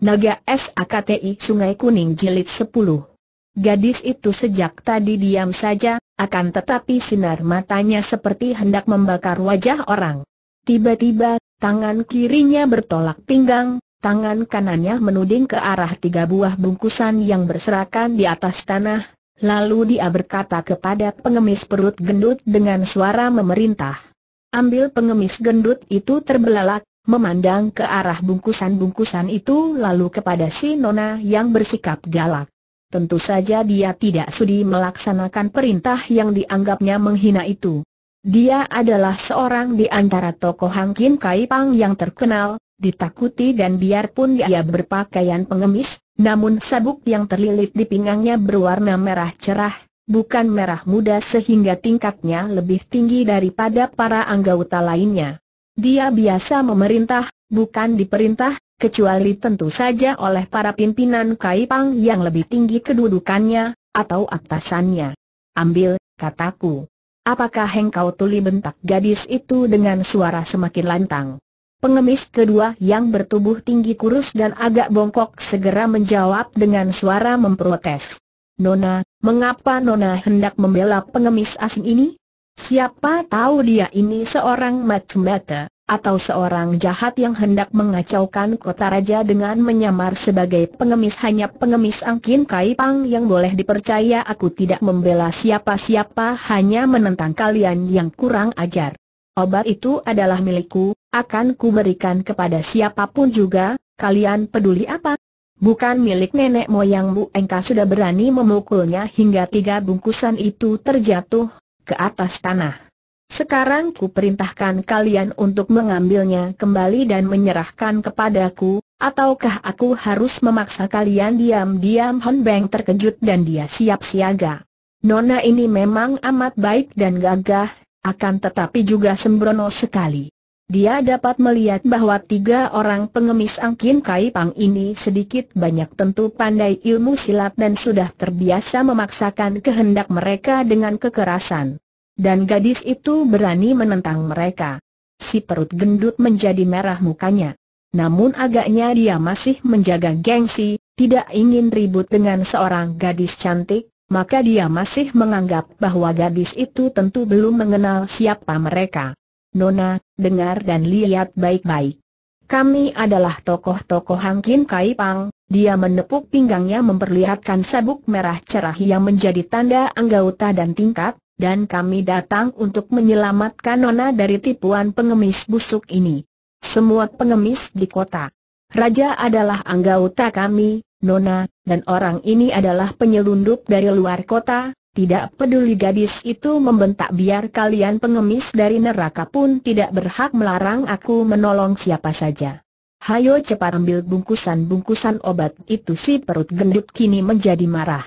Naga SAKTI Sungai Kuning Jilid 10. Gadis itu sejak tadi diam saja, akan tetapi sinar matanya seperti hendak membakar wajah orang. Tiba-tiba, tangan kirinya bertolak pinggang, tangan kanannya menuding ke arah tiga buah bungkusan yang berserakan di atas tanah, lalu dia berkata kepada pengemis perut gendut dengan suara memerintah. Ambil pengemis gendut itu terbelalak, memandang ke arah bungkusan-bungkusan itu lalu kepada si Nona yang bersikap galak. Tentu saja dia tidak sudi melaksanakan perintah yang dianggapnya menghina itu. Dia adalah seorang di antara tokoh Hang Kim Kai Pang yang terkenal, ditakuti dan biarpun dia berpakaian pengemis, namun sabuk yang terlilit di pinggangnya berwarna merah cerah, bukan merah muda sehingga tingkatnya lebih tinggi daripada para anggota lainnya. Dia biasa memerintah, bukan diperintah, kecuali tentu saja oleh para pimpinan Kaipang yang lebih tinggi kedudukannya, atau atasannya. Ambil, kataku. Apakah hengkau tuli bentak gadis itu dengan suara semakin lantang? Pengemis kedua yang bertubuh tinggi kurus dan agak bongkok segera menjawab dengan suara memprotes. Nona, mengapa Nona hendak membela pengemis asing ini? Siapa tahu dia ini seorang mata atau seorang jahat yang hendak mengacaukan kota raja dengan menyamar sebagai pengemis hanya pengemis Angkin Kai Pang yang boleh dipercaya aku tidak membela siapa-siapa hanya menentang kalian yang kurang ajar. Obat itu adalah milikku, akan kuberikan kepada siapapun juga, kalian peduli apa? Bukan milik nenek moyangmu engkau sudah berani memukulnya hingga tiga bungkusan itu terjatuh, ke atas tanah. Sekarang ku perintahkan kalian untuk mengambilnya kembali dan menyerahkan kepadaku, ataukah aku harus memaksa kalian diam-diam Hon Beng terkejut dan dia siap siaga. Nona ini memang amat baik dan gagah, akan tetapi juga sembrono sekali. Dia dapat melihat bahwa tiga orang pengemis Angkin Kai Pang ini sedikit banyak tentu pandai ilmu silat dan sudah terbiasa memaksakan kehendak mereka dengan kekerasan. Dan gadis itu berani menentang mereka. Si perut gendut menjadi merah mukanya. Namun agaknya dia masih menjaga gengsi, tidak ingin ribut dengan seorang gadis cantik, maka dia masih menganggap bahwa gadis itu tentu belum mengenal siapa mereka. Nona, dengar dan lihat baik-baik. Kami adalah tokoh-tokoh Hangkin Kai Pang, dia menepuk pinggangnya memperlihatkan sabuk merah cerah yang menjadi tanda anggota dan tingkat, dan kami datang untuk menyelamatkan Nona dari tipuan pengemis busuk ini. Semua pengemis di kota. Raja adalah anggota kami, Nona, dan orang ini adalah penyelundup dari luar kota, tidak peduli gadis itu membentak biar kalian pengemis dari neraka pun tidak berhak melarang aku menolong siapa saja. Hayo cepat ambil bungkusan-bungkusan obat itu si perut gendut kini menjadi marah.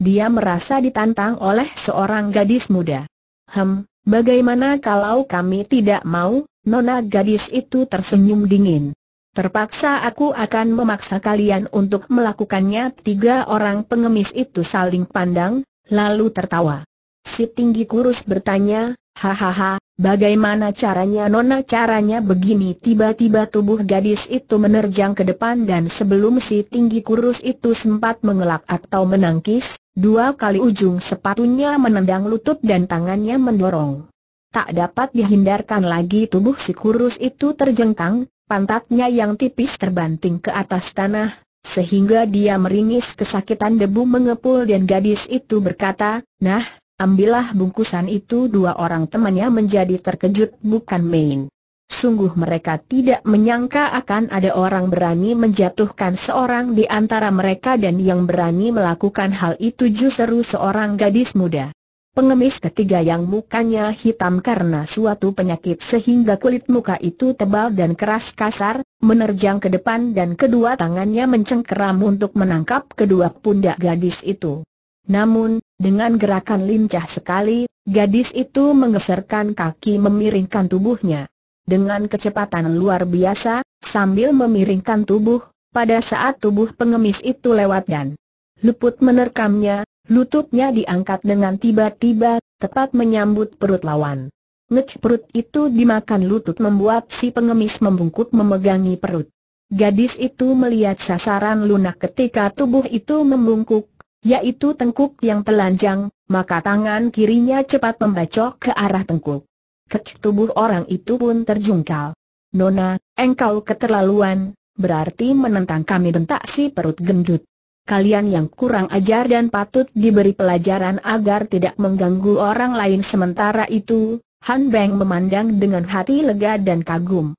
Dia merasa ditantang oleh seorang gadis muda. Hem, bagaimana kalau kami tidak mau, nona gadis itu tersenyum dingin. Terpaksa aku akan memaksa kalian untuk melakukannya Tiga orang pengemis itu saling pandang, lalu tertawa. Si tinggi kurus bertanya, hahaha, bagaimana caranya nona caranya begini tiba-tiba tubuh gadis itu menerjang ke depan dan sebelum si tinggi kurus itu sempat mengelak atau menangkis, dua kali ujung sepatunya menendang lutut dan tangannya mendorong. Tak dapat dihindarkan lagi tubuh si kurus itu terjengkang, pantatnya yang tipis terbanting ke atas tanah, sehingga dia meringis kesakitan debu mengepul dan gadis itu berkata, nah, ambillah bungkusan itu dua orang temannya menjadi terkejut bukan main. Sungguh mereka tidak menyangka akan ada orang berani menjatuhkan seorang di antara mereka dan yang berani melakukan hal itu justru seorang gadis muda. Pengemis ketiga yang mukanya hitam karena suatu penyakit sehingga kulit muka itu tebal dan keras kasar, menerjang ke depan dan kedua tangannya mencengkeram untuk menangkap kedua pundak gadis itu. Namun, dengan gerakan lincah sekali, gadis itu menggeserkan kaki memiringkan tubuhnya. Dengan kecepatan luar biasa, sambil memiringkan tubuh, pada saat tubuh pengemis itu lewat dan luput menerkamnya, Lututnya diangkat dengan tiba-tiba, tepat menyambut perut lawan. Ngek perut itu dimakan lutut membuat si pengemis membungkuk memegangi perut. Gadis itu melihat sasaran lunak ketika tubuh itu membungkuk, yaitu tengkuk yang telanjang, maka tangan kirinya cepat membacok ke arah tengkuk. Kek tubuh orang itu pun terjungkal. Nona, engkau keterlaluan, berarti menentang kami bentak si perut gendut kalian yang kurang ajar dan patut diberi pelajaran agar tidak mengganggu orang lain sementara itu, Han Beng memandang dengan hati lega dan kagum.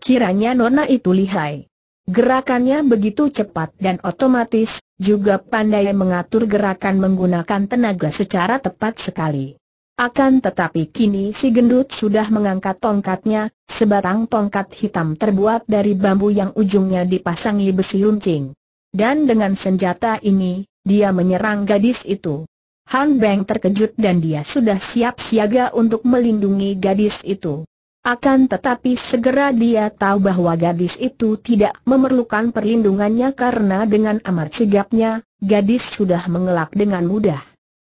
Kiranya Nona itu lihai. Gerakannya begitu cepat dan otomatis, juga pandai mengatur gerakan menggunakan tenaga secara tepat sekali. Akan tetapi kini si gendut sudah mengangkat tongkatnya, sebatang tongkat hitam terbuat dari bambu yang ujungnya dipasangi besi runcing. Dan dengan senjata ini, dia menyerang gadis itu. Han Beng terkejut dan dia sudah siap siaga untuk melindungi gadis itu. Akan tetapi segera dia tahu bahwa gadis itu tidak memerlukan perlindungannya karena dengan amat sigapnya, gadis sudah mengelak dengan mudah.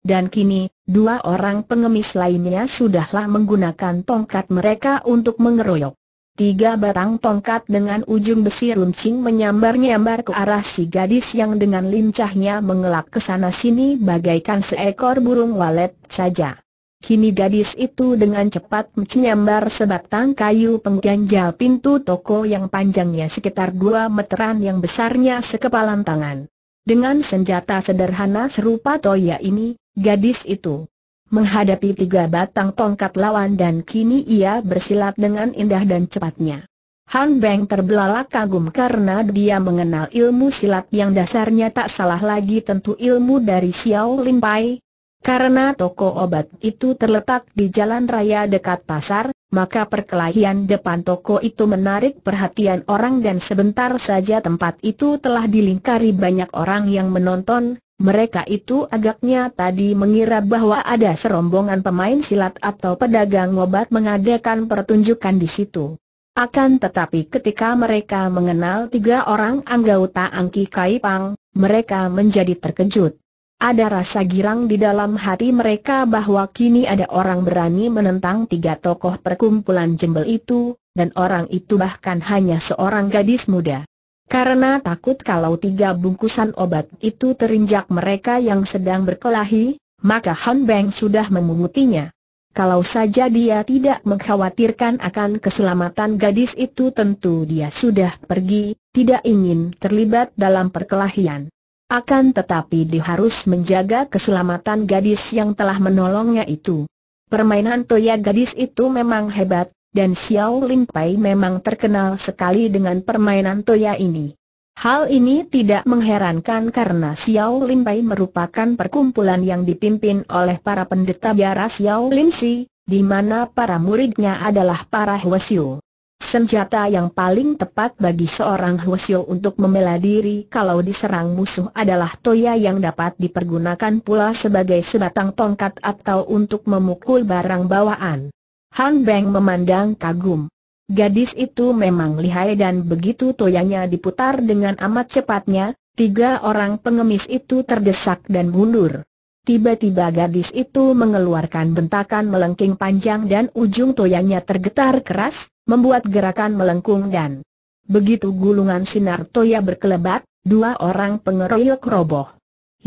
Dan kini, dua orang pengemis lainnya sudahlah menggunakan tongkat mereka untuk mengeroyok. Tiga batang tongkat dengan ujung besi runcing menyambar-nyambar ke arah si gadis yang dengan lincahnya mengelak ke sana sini bagaikan seekor burung walet saja. Kini gadis itu dengan cepat menyambar sebatang kayu pengganjal pintu toko yang panjangnya sekitar dua meteran yang besarnya sekepalan tangan. Dengan senjata sederhana serupa toya ini, gadis itu menghadapi tiga batang tongkat lawan dan kini ia bersilat dengan indah dan cepatnya. Han Beng terbelalak kagum karena dia mengenal ilmu silat yang dasarnya tak salah lagi tentu ilmu dari Xiao Lim Pai. Karena toko obat itu terletak di jalan raya dekat pasar, maka perkelahian depan toko itu menarik perhatian orang dan sebentar saja tempat itu telah dilingkari banyak orang yang menonton, mereka itu agaknya tadi mengira bahwa ada serombongan pemain silat atau pedagang obat mengadakan pertunjukan di situ. Akan tetapi ketika mereka mengenal tiga orang anggota Angki Kaipang, mereka menjadi terkejut. Ada rasa girang di dalam hati mereka bahwa kini ada orang berani menentang tiga tokoh perkumpulan jembel itu, dan orang itu bahkan hanya seorang gadis muda. Karena takut kalau tiga bungkusan obat itu terinjak mereka yang sedang berkelahi, maka Han Beng sudah memungutinya. Kalau saja dia tidak mengkhawatirkan akan keselamatan gadis itu tentu dia sudah pergi, tidak ingin terlibat dalam perkelahian. Akan tetapi dia harus menjaga keselamatan gadis yang telah menolongnya itu. Permainan toya gadis itu memang hebat, dan Xiao Ling Pai memang terkenal sekali dengan permainan toya ini. Hal ini tidak mengherankan karena Xiao Ling Pai merupakan perkumpulan yang dipimpin oleh para pendeta biara Xiao Lim Si, di mana para muridnya adalah para Huasiu. Senjata yang paling tepat bagi seorang Huasiu untuk membela diri kalau diserang musuh adalah toya yang dapat dipergunakan pula sebagai sebatang tongkat atau untuk memukul barang bawaan. Han Beng memandang kagum. Gadis itu memang lihai dan begitu toyanya diputar dengan amat cepatnya, tiga orang pengemis itu terdesak dan mundur. Tiba-tiba gadis itu mengeluarkan bentakan melengking panjang dan ujung toyanya tergetar keras, membuat gerakan melengkung dan begitu gulungan sinar toya berkelebat, dua orang pengeroyok roboh.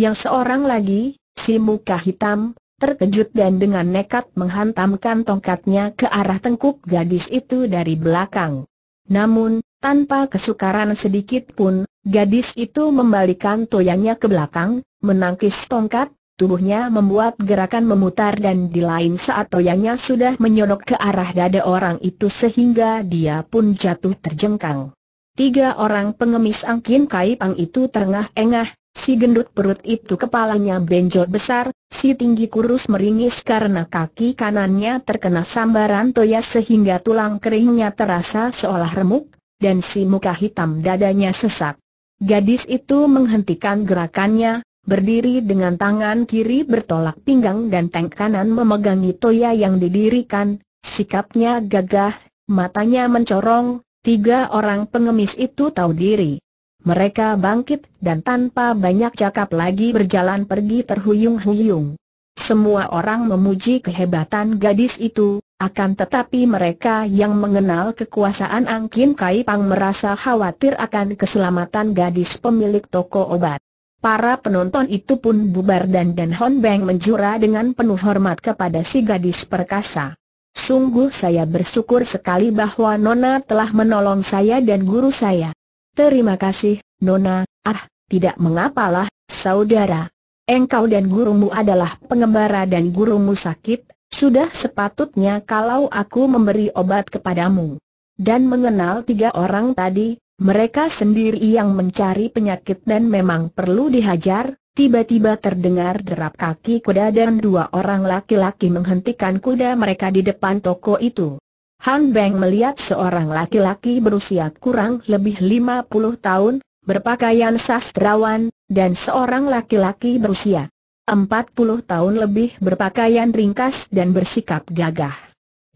Yang seorang lagi, si muka hitam, terkejut dan dengan nekat menghantamkan tongkatnya ke arah tengkuk gadis itu dari belakang. Namun, tanpa kesukaran sedikit pun, gadis itu membalikan toyangnya ke belakang, menangkis tongkat, tubuhnya membuat gerakan memutar dan di lain saat toyangnya sudah menyodok ke arah dada orang itu sehingga dia pun jatuh terjengkang. Tiga orang pengemis angkin kai pang itu terengah-engah, Si gendut perut itu kepalanya benjol besar, si tinggi kurus meringis karena kaki kanannya terkena sambaran toya sehingga tulang keringnya terasa seolah remuk, dan si muka hitam dadanya sesak. Gadis itu menghentikan gerakannya, berdiri dengan tangan kiri bertolak pinggang dan tank kanan memegangi toya yang didirikan, sikapnya gagah, matanya mencorong, tiga orang pengemis itu tahu diri. Mereka bangkit dan tanpa banyak cakap lagi berjalan pergi terhuyung-huyung. Semua orang memuji kehebatan gadis itu, akan tetapi mereka yang mengenal kekuasaan Angkin Kai Pang merasa khawatir akan keselamatan gadis pemilik toko obat. Para penonton itu pun bubar dan Dan Hon Beng menjura dengan penuh hormat kepada si gadis perkasa. Sungguh saya bersyukur sekali bahwa Nona telah menolong saya dan guru saya. Terima kasih, Nona, ah, tidak mengapalah, saudara. Engkau dan gurumu adalah pengembara dan gurumu sakit, sudah sepatutnya kalau aku memberi obat kepadamu. Dan mengenal tiga orang tadi, mereka sendiri yang mencari penyakit dan memang perlu dihajar, tiba-tiba terdengar derap kaki kuda dan dua orang laki-laki menghentikan kuda mereka di depan toko itu. Han Beng melihat seorang laki-laki berusia kurang lebih 50 tahun, berpakaian sastrawan, dan seorang laki-laki berusia 40 tahun lebih berpakaian ringkas dan bersikap gagah.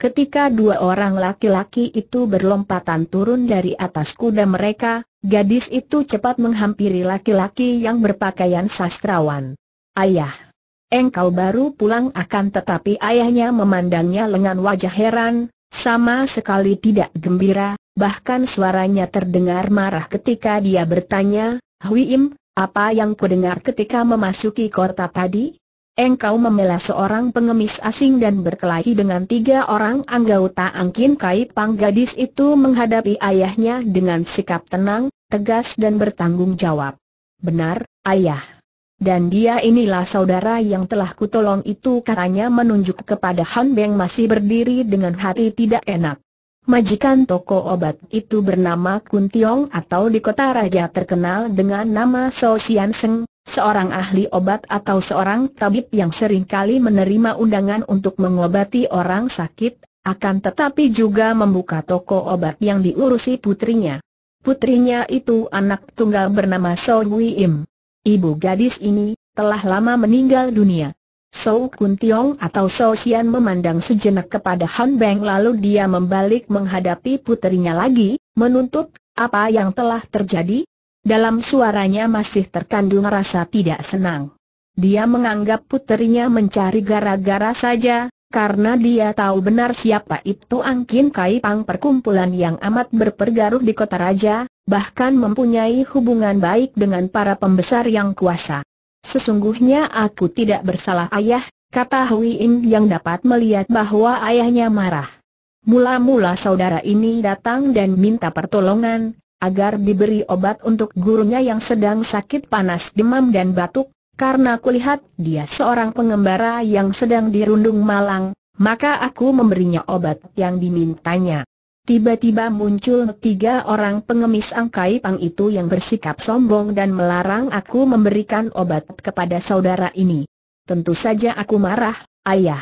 Ketika dua orang laki-laki itu berlompatan turun dari atas kuda mereka, gadis itu cepat menghampiri laki-laki yang berpakaian sastrawan. Ayah, engkau baru pulang akan tetapi ayahnya memandangnya lengan wajah heran, sama sekali tidak gembira, bahkan suaranya terdengar marah ketika dia bertanya, Hui Im, apa yang kudengar ketika memasuki kota tadi? Engkau memela seorang pengemis asing dan berkelahi dengan tiga orang anggota Angkin Kai Pang gadis itu menghadapi ayahnya dengan sikap tenang, tegas dan bertanggung jawab. Benar, ayah. Dan dia inilah saudara yang telah kutolong itu katanya menunjuk kepada Han Beng masih berdiri dengan hati tidak enak. Majikan toko obat itu bernama Kun Tiong atau di kota raja terkenal dengan nama So Sian Seng, seorang ahli obat atau seorang tabib yang seringkali menerima undangan untuk mengobati orang sakit, akan tetapi juga membuka toko obat yang diurusi putrinya. Putrinya itu anak tunggal bernama So Im. Ibu gadis ini, telah lama meninggal dunia. So Kun Tiong atau So Xian memandang sejenak kepada Han Beng lalu dia membalik menghadapi puterinya lagi, menuntut, apa yang telah terjadi? Dalam suaranya masih terkandung rasa tidak senang. Dia menganggap puterinya mencari gara-gara saja, karena dia tahu benar siapa itu Angkin Kai Pang perkumpulan yang amat berpergaruh di kota raja, bahkan mempunyai hubungan baik dengan para pembesar yang kuasa. Sesungguhnya aku tidak bersalah ayah, kata Hui Im yang dapat melihat bahwa ayahnya marah. Mula-mula saudara ini datang dan minta pertolongan, agar diberi obat untuk gurunya yang sedang sakit panas demam dan batuk, karena kulihat dia seorang pengembara yang sedang dirundung malang, maka aku memberinya obat yang dimintanya. Tiba-tiba muncul tiga orang pengemis angkai pang itu yang bersikap sombong dan melarang aku memberikan obat kepada saudara ini. Tentu saja aku marah, ayah.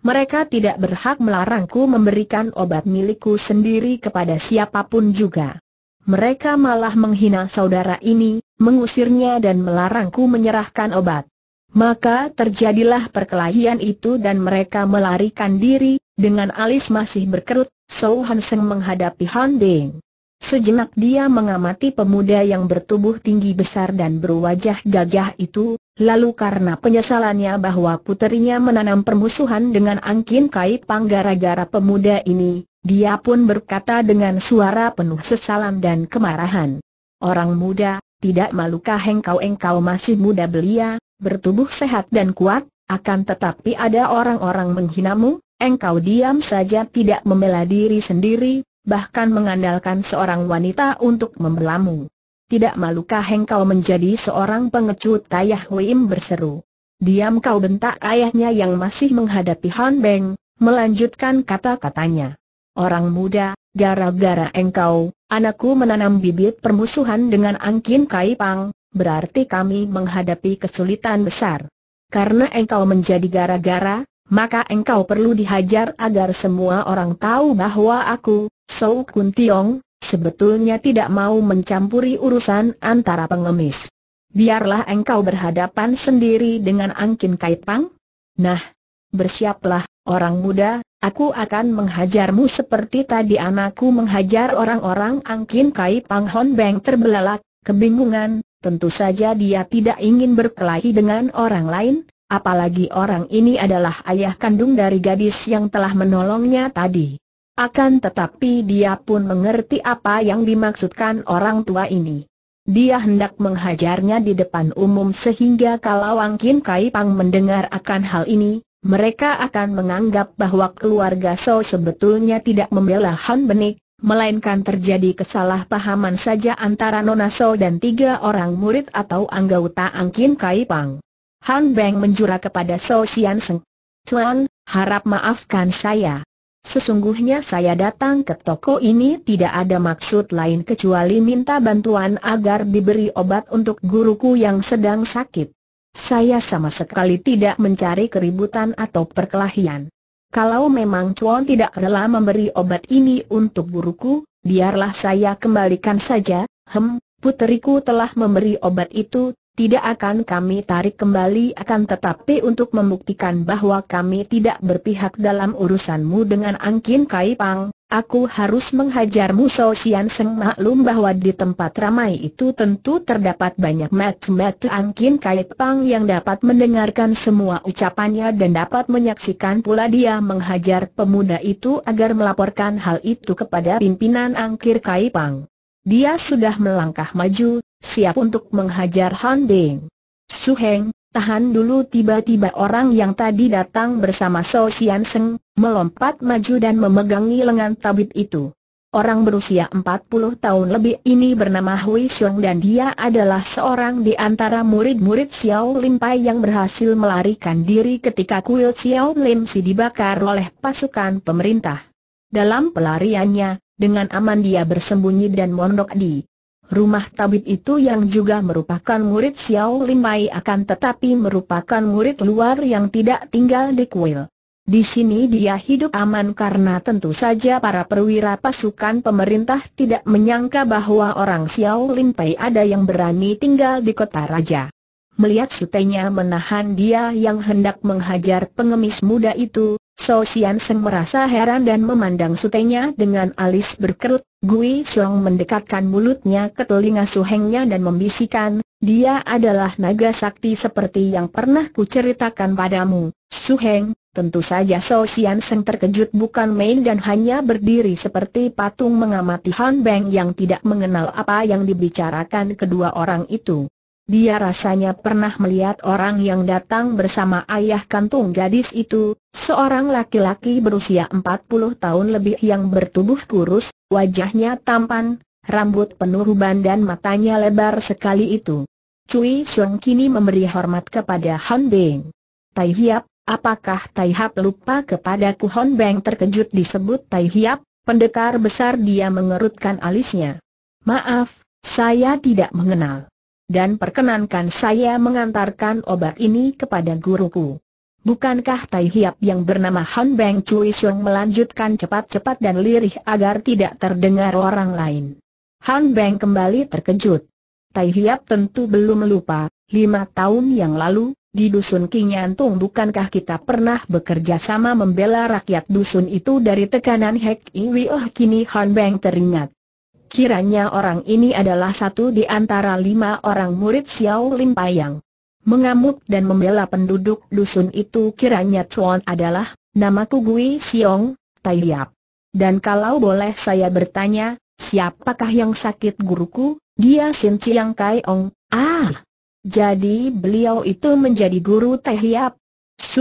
Mereka tidak berhak melarangku memberikan obat milikku sendiri kepada siapapun juga. Mereka malah menghina saudara ini, mengusirnya dan melarangku menyerahkan obat. Maka terjadilah perkelahian itu dan mereka melarikan diri, dengan alis masih berkerut, Sou Hanseng menghadapi Han Deng. Sejenak dia mengamati pemuda yang bertubuh tinggi besar dan berwajah gagah itu, lalu karena penyesalannya bahwa puterinya menanam permusuhan dengan Angkin Kai Pang gara-gara pemuda ini, dia pun berkata dengan suara penuh sesalan dan kemarahan. Orang muda, tidak malukah engkau-engkau masih muda belia, bertubuh sehat dan kuat, akan tetapi ada orang-orang menghinamu? engkau diam saja tidak membela diri sendiri, bahkan mengandalkan seorang wanita untuk membelamu. Tidak malukah engkau menjadi seorang pengecut Ayah Wim berseru. Diam kau bentak ayahnya yang masih menghadapi Han Beng, melanjutkan kata-katanya. Orang muda, gara-gara engkau, anakku menanam bibit permusuhan dengan Angkin Kai Pang, berarti kami menghadapi kesulitan besar. Karena engkau menjadi gara-gara, maka engkau perlu dihajar agar semua orang tahu bahwa aku, Sou Kun Tiong, sebetulnya tidak mau mencampuri urusan antara pengemis. Biarlah engkau berhadapan sendiri dengan Angkin Kait Pang. Nah, bersiaplah, orang muda, aku akan menghajarmu seperti tadi anakku menghajar orang-orang Angkin Kait Pang Hon Beng terbelalak, kebingungan, tentu saja dia tidak ingin berkelahi dengan orang lain, Apalagi orang ini adalah ayah kandung dari gadis yang telah menolongnya tadi. Akan tetapi dia pun mengerti apa yang dimaksudkan orang tua ini. Dia hendak menghajarnya di depan umum sehingga kalau Wang Kin Kai Pang mendengar akan hal ini, mereka akan menganggap bahwa keluarga So sebetulnya tidak membela Han Benik, melainkan terjadi kesalahpahaman saja antara Nona So dan tiga orang murid atau anggota Angkin Kai Pang. Han Beng menjura kepada So Sian Seng. Tuan, harap maafkan saya. Sesungguhnya saya datang ke toko ini tidak ada maksud lain kecuali minta bantuan agar diberi obat untuk guruku yang sedang sakit. Saya sama sekali tidak mencari keributan atau perkelahian. Kalau memang Chuan tidak rela memberi obat ini untuk guruku, biarlah saya kembalikan saja, hem, puteriku telah memberi obat itu, tidak akan kami tarik kembali akan tetapi untuk membuktikan bahwa kami tidak berpihak dalam urusanmu dengan Angkin Kai Pang, aku harus menghajarmu So Sian Seng maklum bahwa di tempat ramai itu tentu terdapat banyak mata-mata Angkin Kai Pang yang dapat mendengarkan semua ucapannya dan dapat menyaksikan pula dia menghajar pemuda itu agar melaporkan hal itu kepada pimpinan Angkir Kai Pang. Dia sudah melangkah maju, siap untuk menghajar Han Deng. Su Heng, tahan dulu tiba-tiba orang yang tadi datang bersama So Sian Seng, melompat maju dan memegangi lengan tabib itu. Orang berusia 40 tahun lebih ini bernama Hui Xiong dan dia adalah seorang di antara murid-murid Xiao Lim Pai yang berhasil melarikan diri ketika kuil Xiao Lim Si dibakar oleh pasukan pemerintah. Dalam pelariannya, dengan aman dia bersembunyi dan mondok di rumah tabib itu yang juga merupakan murid Xiao Limai akan tetapi merupakan murid luar yang tidak tinggal di kuil. Di sini dia hidup aman karena tentu saja para perwira pasukan pemerintah tidak menyangka bahwa orang Xiao Limpai ada yang berani tinggal di kota raja. Melihat sutenya menahan dia yang hendak menghajar pengemis muda itu, So Sian Seng merasa heran dan memandang sutenya dengan alis berkerut, Gui Xiong mendekatkan mulutnya ke telinga Su Hengnya dan membisikkan, dia adalah naga sakti seperti yang pernah kuceritakan padamu, Su Heng. tentu saja So Sian Seng terkejut bukan main dan hanya berdiri seperti patung mengamati Han Beng yang tidak mengenal apa yang dibicarakan kedua orang itu. Dia rasanya pernah melihat orang yang datang bersama ayah kantung gadis itu, seorang laki-laki berusia 40 tahun lebih yang bertubuh kurus, wajahnya tampan, rambut penuh ruban dan matanya lebar sekali itu. Cui Xiong kini memberi hormat kepada Han Beng. Tai Hiap, apakah Tai Hiap lupa kepadaku Han Beng terkejut disebut Tai Hiap, pendekar besar dia mengerutkan alisnya. Maaf, saya tidak mengenal dan perkenankan saya mengantarkan obat ini kepada guruku. Bukankah Tai Hiap yang bernama Han Beng Cui Xiong melanjutkan cepat-cepat dan lirih agar tidak terdengar orang lain? Han Beng kembali terkejut. Tai Hiap tentu belum lupa, lima tahun yang lalu, di dusun Kinyantung bukankah kita pernah bekerja sama membela rakyat dusun itu dari tekanan Hek Oh kini Han Beng teringat. Kiranya orang ini adalah satu di antara lima orang murid Xiao Lim Payang. Mengamuk dan membela penduduk dusun itu kiranya Chuan adalah, namaku Gui Xiong, Tai Liap. Dan kalau boleh saya bertanya, siapakah yang sakit guruku? Dia Sin Chiang Kai Ong. Ah! Jadi beliau itu menjadi guru Tai Liap.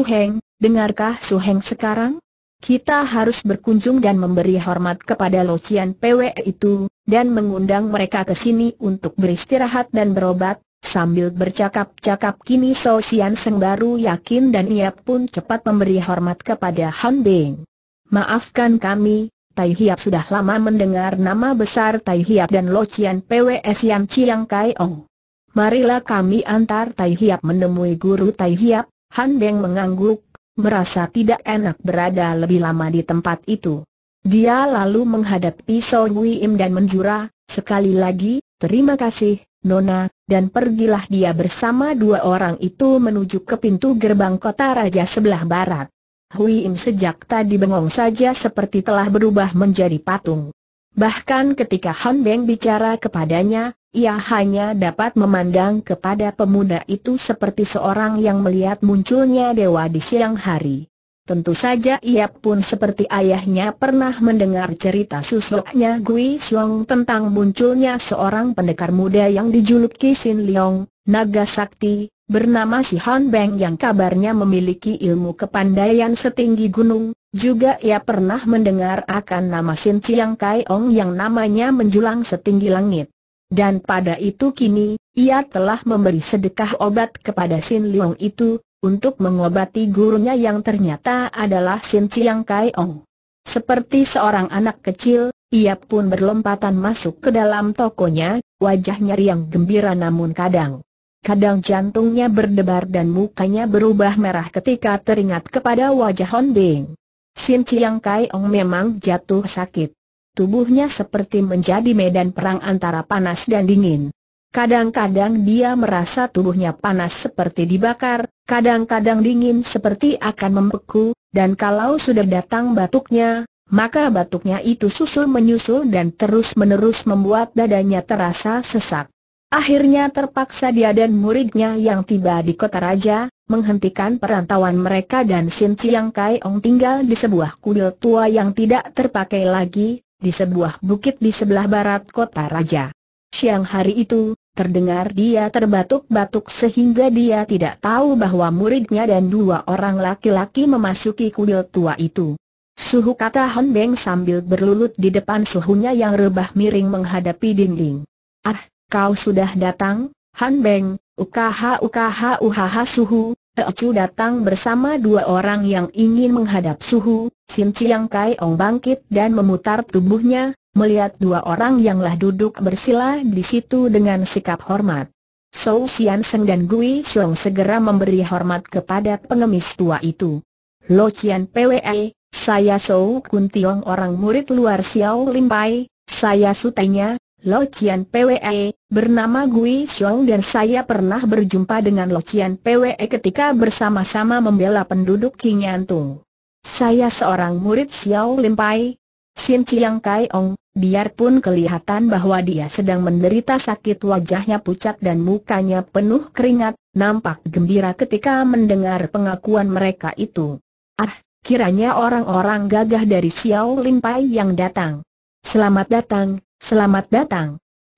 Heng, dengarkah Su Heng sekarang? Kita harus berkunjung dan memberi hormat kepada Locian Pwe itu, dan mengundang mereka ke sini untuk beristirahat dan berobat, Sambil bercakap-cakap kini So Sian Seng baru yakin dan ia pun cepat memberi hormat kepada Han Bing. Maafkan kami, Tai Hiap sudah lama mendengar nama besar Tai Hiap dan Lo Cian PWS Yang Chiang Kai Ong. Marilah kami antar Tai Hiap menemui guru Tai Hiap, Han Beng mengangguk, merasa tidak enak berada lebih lama di tempat itu. Dia lalu menghadapi Sol Im dan menjura, sekali lagi, terima kasih, Nona, dan pergilah dia bersama dua orang itu menuju ke pintu gerbang kota raja sebelah barat. Hui Im sejak tadi bengong saja seperti telah berubah menjadi patung. Bahkan ketika Han Beng bicara kepadanya, ia hanya dapat memandang kepada pemuda itu seperti seorang yang melihat munculnya dewa di siang hari. Tentu saja ia pun seperti ayahnya pernah mendengar cerita susuknya Gui Xiong tentang munculnya seorang pendekar muda yang dijuluki Sin Leong, Naga Sakti, bernama Si Han Beng yang kabarnya memiliki ilmu kepandaian setinggi gunung, juga ia pernah mendengar akan nama Sin Chiang Kai Ong yang namanya menjulang setinggi langit. Dan pada itu kini, ia telah memberi sedekah obat kepada Sin Leong itu, untuk mengobati gurunya yang ternyata adalah Sin Chiang Kai Ong. Seperti seorang anak kecil, ia pun berlompatan masuk ke dalam tokonya, wajahnya riang gembira namun kadang. Kadang jantungnya berdebar dan mukanya berubah merah ketika teringat kepada wajah Hon Bing. Sin Chiang Kai Ong memang jatuh sakit. Tubuhnya seperti menjadi medan perang antara panas dan dingin. Kadang-kadang dia merasa tubuhnya panas seperti dibakar, Kadang-kadang dingin seperti akan membeku, dan kalau sudah datang batuknya, maka batuknya itu susul menyusul dan terus-menerus membuat dadanya terasa sesak. Akhirnya terpaksa dia dan muridnya yang tiba di kota raja, menghentikan perantauan mereka dan Sin Chiang Kai Ong tinggal di sebuah kuil tua yang tidak terpakai lagi, di sebuah bukit di sebelah barat kota raja. Siang hari itu, Terdengar dia terbatuk-batuk sehingga dia tidak tahu bahwa muridnya dan dua orang laki-laki memasuki kuil tua itu. Suhu kata Beng sambil berlulut di depan suhunya yang rebah miring menghadapi dinding. Ah, kau sudah datang, Han Beng. ukaha ukaha uhaha suhu, Eocu datang bersama dua orang yang ingin menghadap suhu, Sin Chiang Kai Ong bangkit dan memutar tubuhnya, melihat dua orang yanglah duduk bersila di situ dengan sikap hormat. Sou Sian Seng dan Gui Xiong segera memberi hormat kepada pengemis tua itu. Lo Cian PWE, saya Sou Kun Tiong orang murid luar Xiao Lim Pai, saya sutenya, Lo Cian PWE, bernama Gui Xiong dan saya pernah berjumpa dengan Lo Cian PWE ketika bersama-sama membela penduduk King Yantung. Saya seorang murid Xiao Lim Pai, Sin Chiang Kai Ong, Biarpun kelihatan bahwa dia sedang menderita sakit wajahnya pucat dan mukanya penuh keringat, nampak gembira ketika mendengar pengakuan mereka itu. Ah, kiranya orang-orang gagah dari Xiao Lin Pai yang datang. Selamat datang, selamat datang.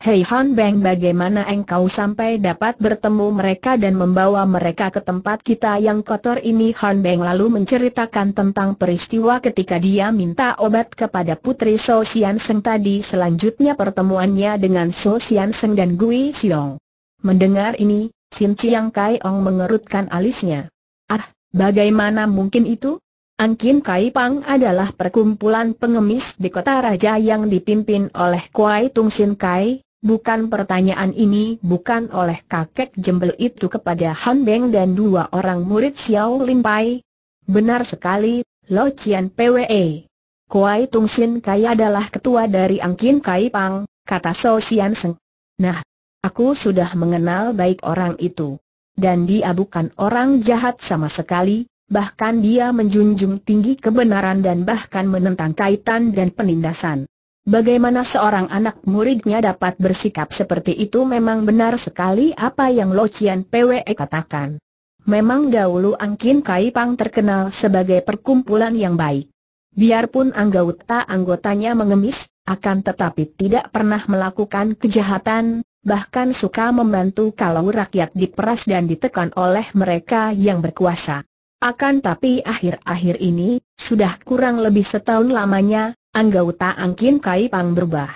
Hei Han Beng bagaimana engkau sampai dapat bertemu mereka dan membawa mereka ke tempat kita yang kotor ini Han Beng lalu menceritakan tentang peristiwa ketika dia minta obat kepada putri So Sian Seng tadi selanjutnya pertemuannya dengan So Sian Seng dan Gui Xiong. Mendengar ini, Sim Chiang Kai Ong mengerutkan alisnya. Ah, bagaimana mungkin itu? Angkin Kai Pang adalah perkumpulan pengemis di kota raja yang dipimpin oleh Kuai Tung Sin Kai, Bukan pertanyaan ini bukan oleh kakek jembel itu kepada Han Beng dan dua orang murid Xiao Lin Pai. Benar sekali, Lo Chien PWE. Kuai Tung Sin Kai adalah ketua dari Angkin Kai Pang, kata So Sian Seng. Nah, aku sudah mengenal baik orang itu. Dan dia bukan orang jahat sama sekali, bahkan dia menjunjung tinggi kebenaran dan bahkan menentang kaitan dan penindasan. Bagaimana seorang anak muridnya dapat bersikap seperti itu memang benar sekali apa yang Lo Cian PWE katakan. Memang dahulu Angkin Kai Pang terkenal sebagai perkumpulan yang baik. Biarpun anggota anggotanya mengemis, akan tetapi tidak pernah melakukan kejahatan, bahkan suka membantu kalau rakyat diperas dan ditekan oleh mereka yang berkuasa. Akan tapi akhir-akhir ini, sudah kurang lebih setahun lamanya, anggota Angkin Kai Pang berubah.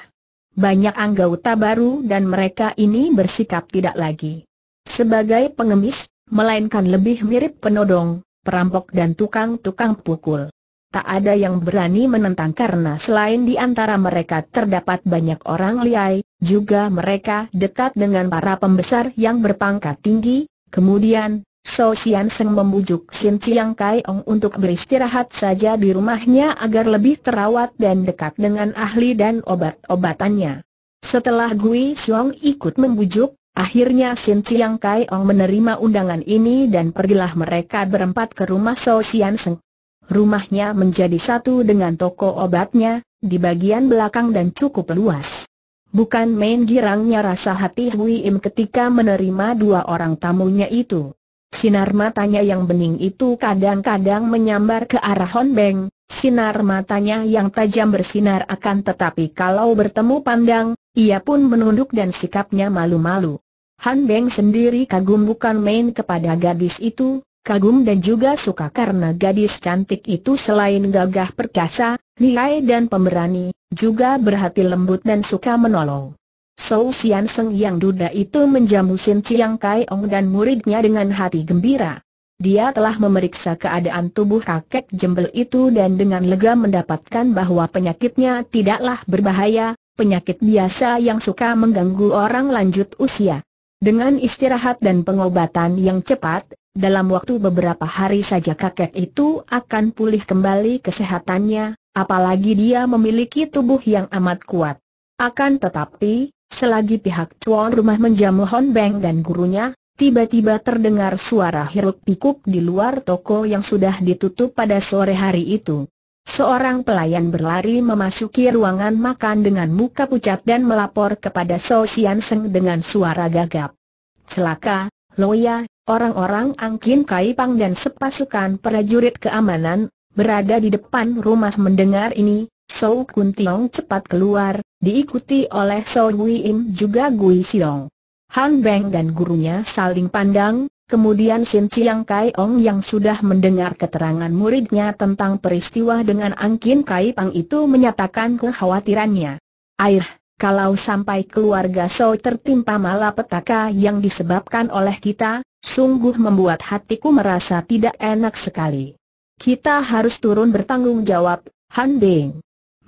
Banyak anggota baru dan mereka ini bersikap tidak lagi sebagai pengemis, melainkan lebih mirip penodong, perampok dan tukang-tukang pukul. Tak ada yang berani menentang karena selain di antara mereka terdapat banyak orang liai, juga mereka dekat dengan para pembesar yang berpangkat tinggi, kemudian So Sian Seng membujuk Sin Chiang Kai Ong untuk beristirahat saja di rumahnya agar lebih terawat dan dekat dengan ahli dan obat-obatannya. Setelah Gui Xiong ikut membujuk, akhirnya Sin Chiang Kai Ong menerima undangan ini dan pergilah mereka berempat ke rumah So Sian Seng. Rumahnya menjadi satu dengan toko obatnya, di bagian belakang dan cukup luas. Bukan main girangnya rasa hati Hui Im ketika menerima dua orang tamunya itu. Sinar matanya yang bening itu kadang-kadang menyambar ke arah Hon Beng, sinar matanya yang tajam bersinar akan tetapi kalau bertemu pandang, ia pun menunduk dan sikapnya malu-malu. Han Beng sendiri kagum bukan main kepada gadis itu, kagum dan juga suka karena gadis cantik itu selain gagah perkasa, nilai dan pemberani, juga berhati lembut dan suka menolong. Sou Sian Seng yang duda itu menjamu Sin Chiang Kai Ong dan muridnya dengan hati gembira. Dia telah memeriksa keadaan tubuh kakek jembel itu dan dengan lega mendapatkan bahwa penyakitnya tidaklah berbahaya, penyakit biasa yang suka mengganggu orang lanjut usia. Dengan istirahat dan pengobatan yang cepat, dalam waktu beberapa hari saja kakek itu akan pulih kembali kesehatannya, apalagi dia memiliki tubuh yang amat kuat. Akan tetapi, Selagi pihak tuan rumah menjamu Hon Beng dan gurunya, tiba-tiba terdengar suara hiruk pikuk di luar toko yang sudah ditutup pada sore hari itu. Seorang pelayan berlari memasuki ruangan makan dengan muka pucat dan melapor kepada So Sian Seng dengan suara gagap. Celaka, Loya, orang-orang Angkin Kai Pang dan sepasukan prajurit keamanan, berada di depan rumah mendengar ini, Sou Kun Tiong cepat keluar, diikuti oleh Sou Wei Im juga Gui Siong. Han Beng dan gurunya saling pandang, kemudian Sin Chiang Kai Ong yang sudah mendengar keterangan muridnya tentang peristiwa dengan Angkin Kai Pang itu menyatakan kekhawatirannya. Air, kalau sampai keluarga Sou tertimpa malapetaka yang disebabkan oleh kita, sungguh membuat hatiku merasa tidak enak sekali. Kita harus turun bertanggung jawab, Han Beng.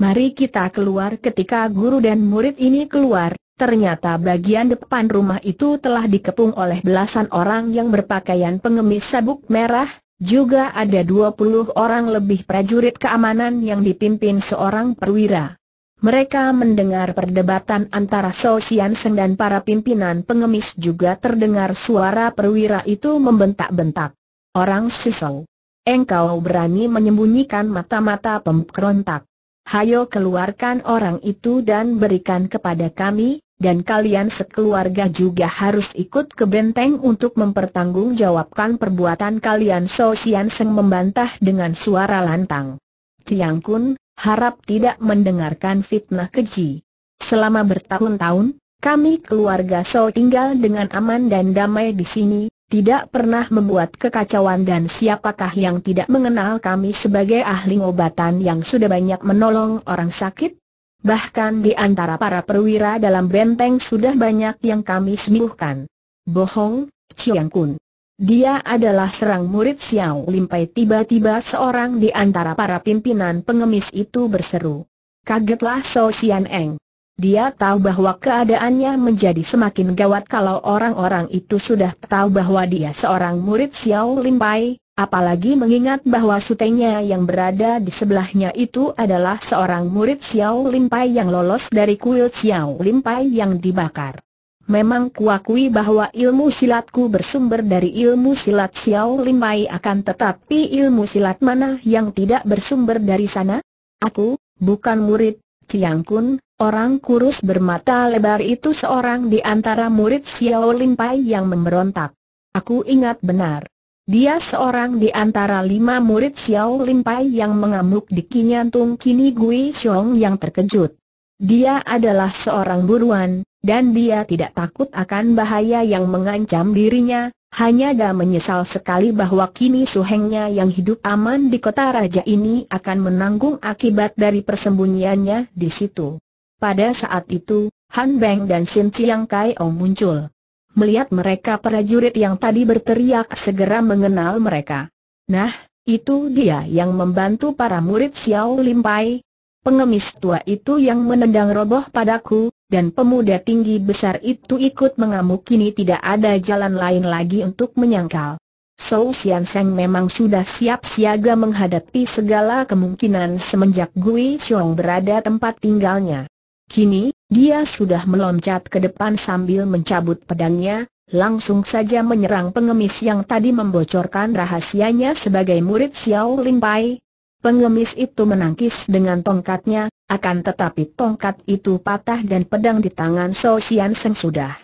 Mari kita keluar ketika guru dan murid ini keluar. Ternyata bagian depan rumah itu telah dikepung oleh belasan orang yang berpakaian pengemis sabuk merah, juga ada 20 orang lebih prajurit keamanan yang dipimpin seorang perwira. Mereka mendengar perdebatan antara Sosian dan para pimpinan pengemis juga terdengar suara perwira itu membentak-bentak. Orang Sisau. Engkau berani menyembunyikan mata-mata pemberontak hayo keluarkan orang itu dan berikan kepada kami, dan kalian sekeluarga juga harus ikut ke benteng untuk mempertanggungjawabkan perbuatan kalian. So Sian Seng membantah dengan suara lantang. Tiang Kun, harap tidak mendengarkan fitnah keji. Selama bertahun-tahun, kami keluarga So tinggal dengan aman dan damai di sini, tidak pernah membuat kekacauan dan siapakah yang tidak mengenal kami sebagai ahli obatan yang sudah banyak menolong orang sakit? Bahkan di antara para perwira dalam benteng sudah banyak yang kami sembuhkan. Bohong, Chiang Kun. Dia adalah serang murid Xiao Limpai tiba-tiba seorang di antara para pimpinan pengemis itu berseru. Kagetlah So Sian Eng. Dia tahu bahwa keadaannya menjadi semakin gawat kalau orang-orang itu sudah tahu bahwa dia seorang murid Xiao Lin Pai, apalagi mengingat bahwa sutenya yang berada di sebelahnya itu adalah seorang murid Xiao Lin Pai yang lolos dari kuil Xiao Lin Pai yang dibakar. Memang kuakui bahwa ilmu silatku bersumber dari ilmu silat Xiao Lin Pai akan tetapi ilmu silat mana yang tidak bersumber dari sana? Aku, bukan murid Kiang Kun, orang kurus bermata lebar itu seorang di antara murid Xiao Lin Pai yang memberontak. Aku ingat benar. Dia seorang di antara lima murid Xiao Lin Pai yang mengamuk di Kinyantung Kini Gui Xiong yang terkejut. Dia adalah seorang buruan, dan dia tidak takut akan bahaya yang mengancam dirinya, hanya dia menyesal sekali bahwa kini suhengnya yang hidup aman di kota raja ini akan menanggung akibat dari persembunyiannya di situ. Pada saat itu, Han Beng dan Sim Chiang Kai Ong muncul. Melihat mereka prajurit yang tadi berteriak segera mengenal mereka. Nah, itu dia yang membantu para murid Xiao Limpai. Pengemis tua itu yang menendang roboh padaku, dan pemuda tinggi besar itu ikut mengamuk kini tidak ada jalan lain lagi untuk menyangkal. Sou Sian Seng memang sudah siap siaga menghadapi segala kemungkinan semenjak Gui Xiong berada tempat tinggalnya. Kini, dia sudah meloncat ke depan sambil mencabut pedangnya, langsung saja menyerang pengemis yang tadi membocorkan rahasianya sebagai murid Xiao Ling Pai, Pengemis itu menangkis dengan tongkatnya, akan tetapi tongkat itu patah dan pedang di tangan So Sian Seng sudah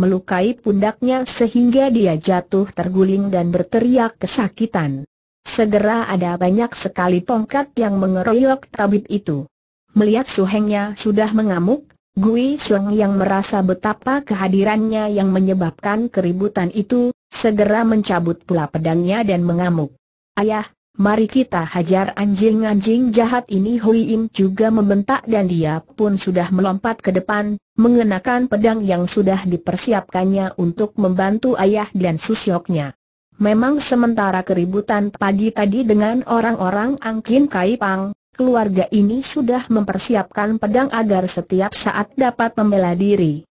melukai pundaknya sehingga dia jatuh terguling dan berteriak kesakitan. Segera ada banyak sekali tongkat yang mengeroyok tabib itu. Melihat suhengnya sudah mengamuk, Gui Sueng yang merasa betapa kehadirannya yang menyebabkan keributan itu, segera mencabut pula pedangnya dan mengamuk. Ayah, Mari kita hajar anjing-anjing jahat ini Hui Im juga membentak dan dia pun sudah melompat ke depan, mengenakan pedang yang sudah dipersiapkannya untuk membantu ayah dan susyoknya. Memang sementara keributan pagi tadi dengan orang-orang Angkin Kai Pang, keluarga ini sudah mempersiapkan pedang agar setiap saat dapat membela diri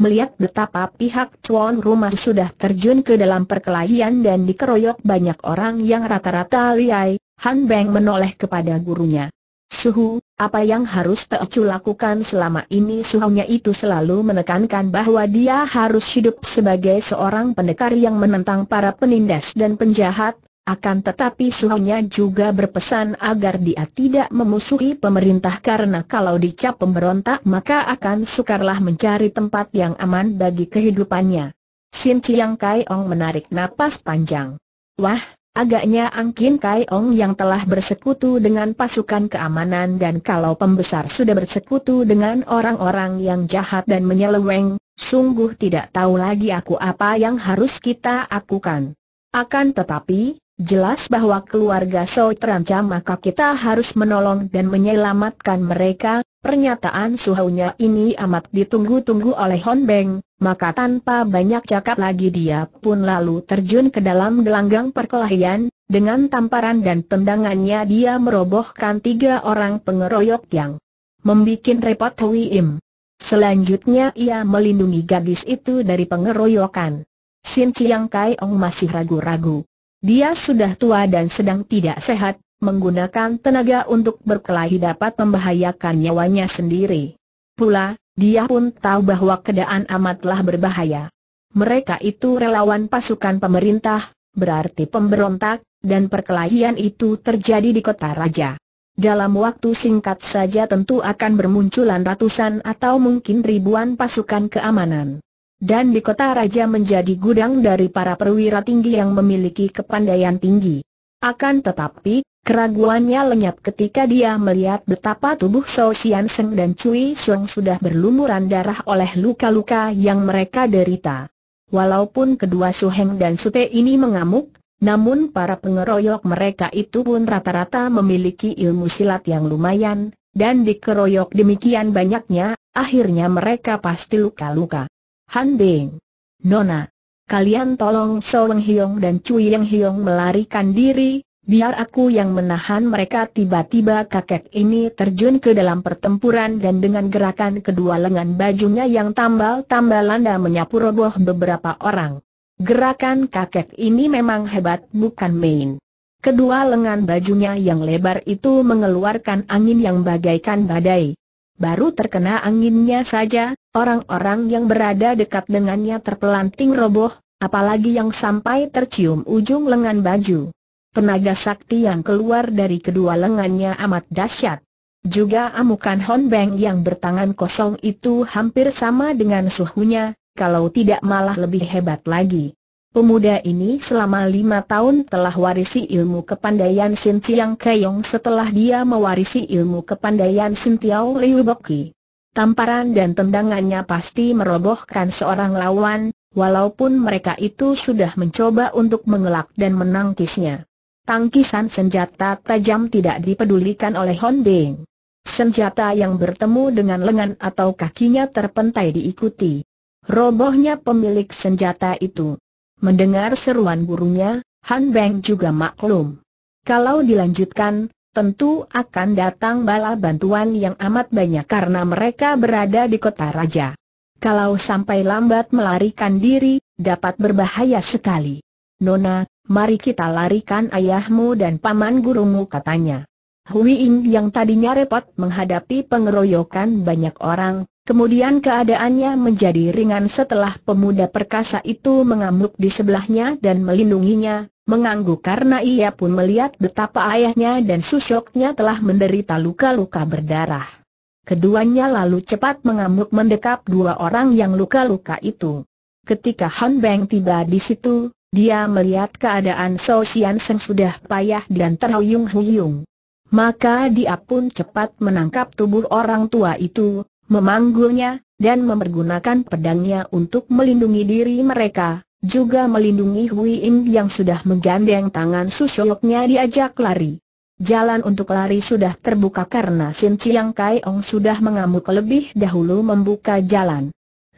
melihat betapa pihak tuan rumah sudah terjun ke dalam perkelahian dan dikeroyok banyak orang yang rata-rata liai, Han Beng menoleh kepada gurunya. Suhu, apa yang harus Teocu lakukan selama ini suhunya itu selalu menekankan bahwa dia harus hidup sebagai seorang pendekar yang menentang para penindas dan penjahat, akan tetapi suhunya juga berpesan agar dia tidak memusuhi pemerintah karena kalau dicap pemberontak maka akan sukarlah mencari tempat yang aman bagi kehidupannya. Sin Chiang Kai Ong menarik napas panjang. Wah, agaknya Angkin Kai Ong yang telah bersekutu dengan pasukan keamanan dan kalau pembesar sudah bersekutu dengan orang-orang yang jahat dan menyeleweng, Sungguh tidak tahu lagi aku apa yang harus kita lakukan. Akan tetapi, Jelas bahwa keluarga So terancam maka kita harus menolong dan menyelamatkan mereka, pernyataan suhunya ini amat ditunggu-tunggu oleh Hon Beng, maka tanpa banyak cakap lagi dia pun lalu terjun ke dalam gelanggang perkelahian, dengan tamparan dan tendangannya dia merobohkan tiga orang pengeroyok yang membuat repot Hui Im. Selanjutnya ia melindungi gadis itu dari pengeroyokan. Sin Chiang Kai Ong masih ragu-ragu. Dia sudah tua dan sedang tidak sehat, menggunakan tenaga untuk berkelahi dapat membahayakan nyawanya sendiri. Pula, dia pun tahu bahwa keadaan amatlah berbahaya. Mereka itu relawan pasukan pemerintah, berarti pemberontak, dan perkelahian itu terjadi di kota raja. Dalam waktu singkat saja tentu akan bermunculan ratusan atau mungkin ribuan pasukan keamanan dan di kota raja menjadi gudang dari para perwira tinggi yang memiliki kepandaian tinggi. Akan tetapi, keraguannya lenyap ketika dia melihat betapa tubuh So Sian Seng dan Cui Xiong sudah berlumuran darah oleh luka-luka yang mereka derita. Walaupun kedua Su Heng dan Te ini mengamuk, namun para pengeroyok mereka itu pun rata-rata memiliki ilmu silat yang lumayan, dan dikeroyok demikian banyaknya, akhirnya mereka pasti luka-luka. Han Bing. Nona, kalian tolong Soeng Hiong dan Cui Yang Hiong melarikan diri, biar aku yang menahan mereka tiba-tiba kakek ini terjun ke dalam pertempuran dan dengan gerakan kedua lengan bajunya yang tambal-tambal landa menyapu roboh beberapa orang. Gerakan kakek ini memang hebat bukan main. Kedua lengan bajunya yang lebar itu mengeluarkan angin yang bagaikan badai. Baru terkena anginnya saja, Orang-orang yang berada dekat dengannya terpelanting roboh, apalagi yang sampai tercium ujung lengan baju. Tenaga sakti yang keluar dari kedua lengannya amat dahsyat. Juga amukan Hon Beng yang bertangan kosong itu hampir sama dengan suhunya, kalau tidak malah lebih hebat lagi. Pemuda ini selama lima tahun telah warisi ilmu kepandaian Sin Chiang Keong setelah dia mewarisi ilmu kepandaian Sin Tiao Liu Boki. Tamparan dan tendangannya pasti merobohkan seorang lawan, walaupun mereka itu sudah mencoba untuk mengelak dan menangkisnya. Tangkisan senjata tajam tidak dipedulikan oleh Hon Bing. Senjata yang bertemu dengan lengan atau kakinya terpentai diikuti. Robohnya pemilik senjata itu. Mendengar seruan gurunya, Han Beng juga maklum. Kalau dilanjutkan, tentu akan datang bala bantuan yang amat banyak karena mereka berada di kota raja. Kalau sampai lambat melarikan diri, dapat berbahaya sekali. Nona, mari kita larikan ayahmu dan paman gurumu katanya. Hui Ing yang tadinya repot menghadapi pengeroyokan banyak orang, kemudian keadaannya menjadi ringan setelah pemuda perkasa itu mengamuk di sebelahnya dan melindunginya, mengangguk karena ia pun melihat betapa ayahnya dan susyoknya telah menderita luka-luka berdarah. Keduanya lalu cepat mengamuk mendekap dua orang yang luka-luka itu. Ketika Han Beng tiba di situ, dia melihat keadaan So Sian Seng sudah payah dan terhuyung-huyung. Maka dia pun cepat menangkap tubuh orang tua itu, memanggulnya, dan mempergunakan pedangnya untuk melindungi diri mereka, juga melindungi Hui Ing yang sudah menggandeng tangan susuknya diajak lari. Jalan untuk lari sudah terbuka karena Sin Chiang Kai Ong sudah mengamuk lebih dahulu membuka jalan.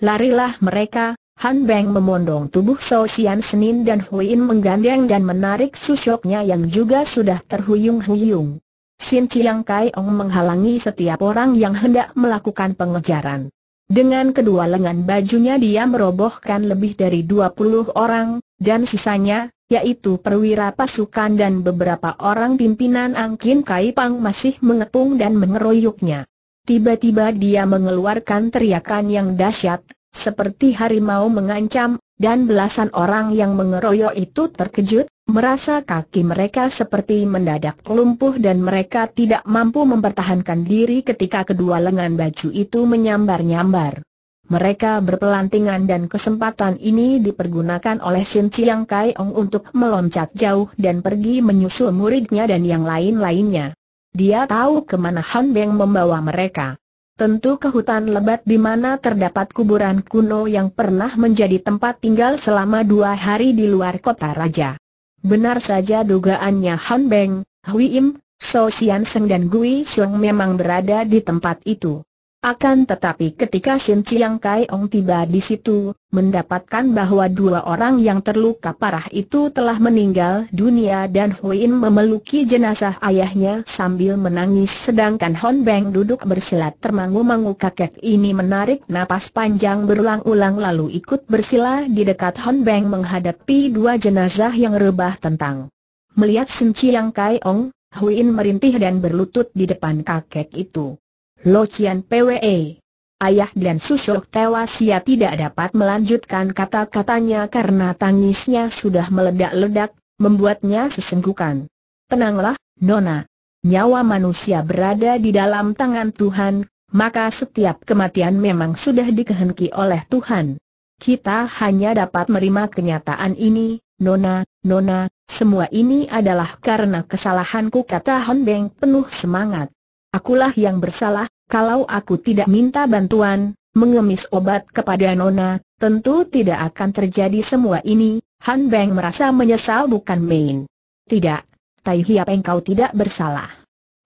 Larilah mereka, Han Beng memondong tubuh So Sian Senin dan Hui In menggandeng dan menarik susyoknya yang juga sudah terhuyung-huyung. Sin Chiang Kai Ong menghalangi setiap orang yang hendak melakukan pengejaran. Dengan kedua lengan bajunya dia merobohkan lebih dari 20 orang, dan sisanya, yaitu perwira pasukan dan beberapa orang pimpinan Angkin Kai Pang masih mengepung dan mengeroyoknya. Tiba-tiba dia mengeluarkan teriakan yang dahsyat, seperti harimau mengancam, dan belasan orang yang mengeroyok itu terkejut, Merasa kaki mereka seperti mendadak lumpuh dan mereka tidak mampu mempertahankan diri ketika kedua lengan baju itu menyambar-nyambar. Mereka berpelantingan dan kesempatan ini dipergunakan oleh Sin Chiang Kai Ong untuk meloncat jauh dan pergi menyusul muridnya dan yang lain-lainnya. Dia tahu kemana Han Beng membawa mereka. Tentu ke hutan lebat di mana terdapat kuburan kuno yang pernah menjadi tempat tinggal selama dua hari di luar kota raja. Benar saja dugaannya Han Beng, Hui Im, So Sian Seng dan Gui Siung memang berada di tempat itu. Akan tetapi ketika Sim Chiang Kai Ong tiba di situ, mendapatkan bahwa dua orang yang terluka parah itu telah meninggal dunia dan Huin memeluki jenazah ayahnya sambil menangis sedangkan Hon Beng duduk bersilat termangu-mangu kakek ini menarik napas panjang berulang-ulang lalu ikut bersila di dekat Hon Beng menghadapi dua jenazah yang rebah tentang. Melihat Sim Chiang Kai Ong, Huin merintih dan berlutut di depan kakek itu. Chien PWE. Ayah dan Susok tewas ia tidak dapat melanjutkan kata-katanya karena tangisnya sudah meledak-ledak, membuatnya sesenggukan. Tenanglah, Nona. Nyawa manusia berada di dalam tangan Tuhan, maka setiap kematian memang sudah dikehendaki oleh Tuhan. Kita hanya dapat menerima kenyataan ini, Nona, Nona, semua ini adalah karena kesalahanku kata Hon Beng penuh semangat. Akulah yang bersalah, kalau aku tidak minta bantuan, mengemis obat kepada Nona, tentu tidak akan terjadi semua ini, Han Beng merasa menyesal bukan main. Tidak, Tai Hiap engkau tidak bersalah.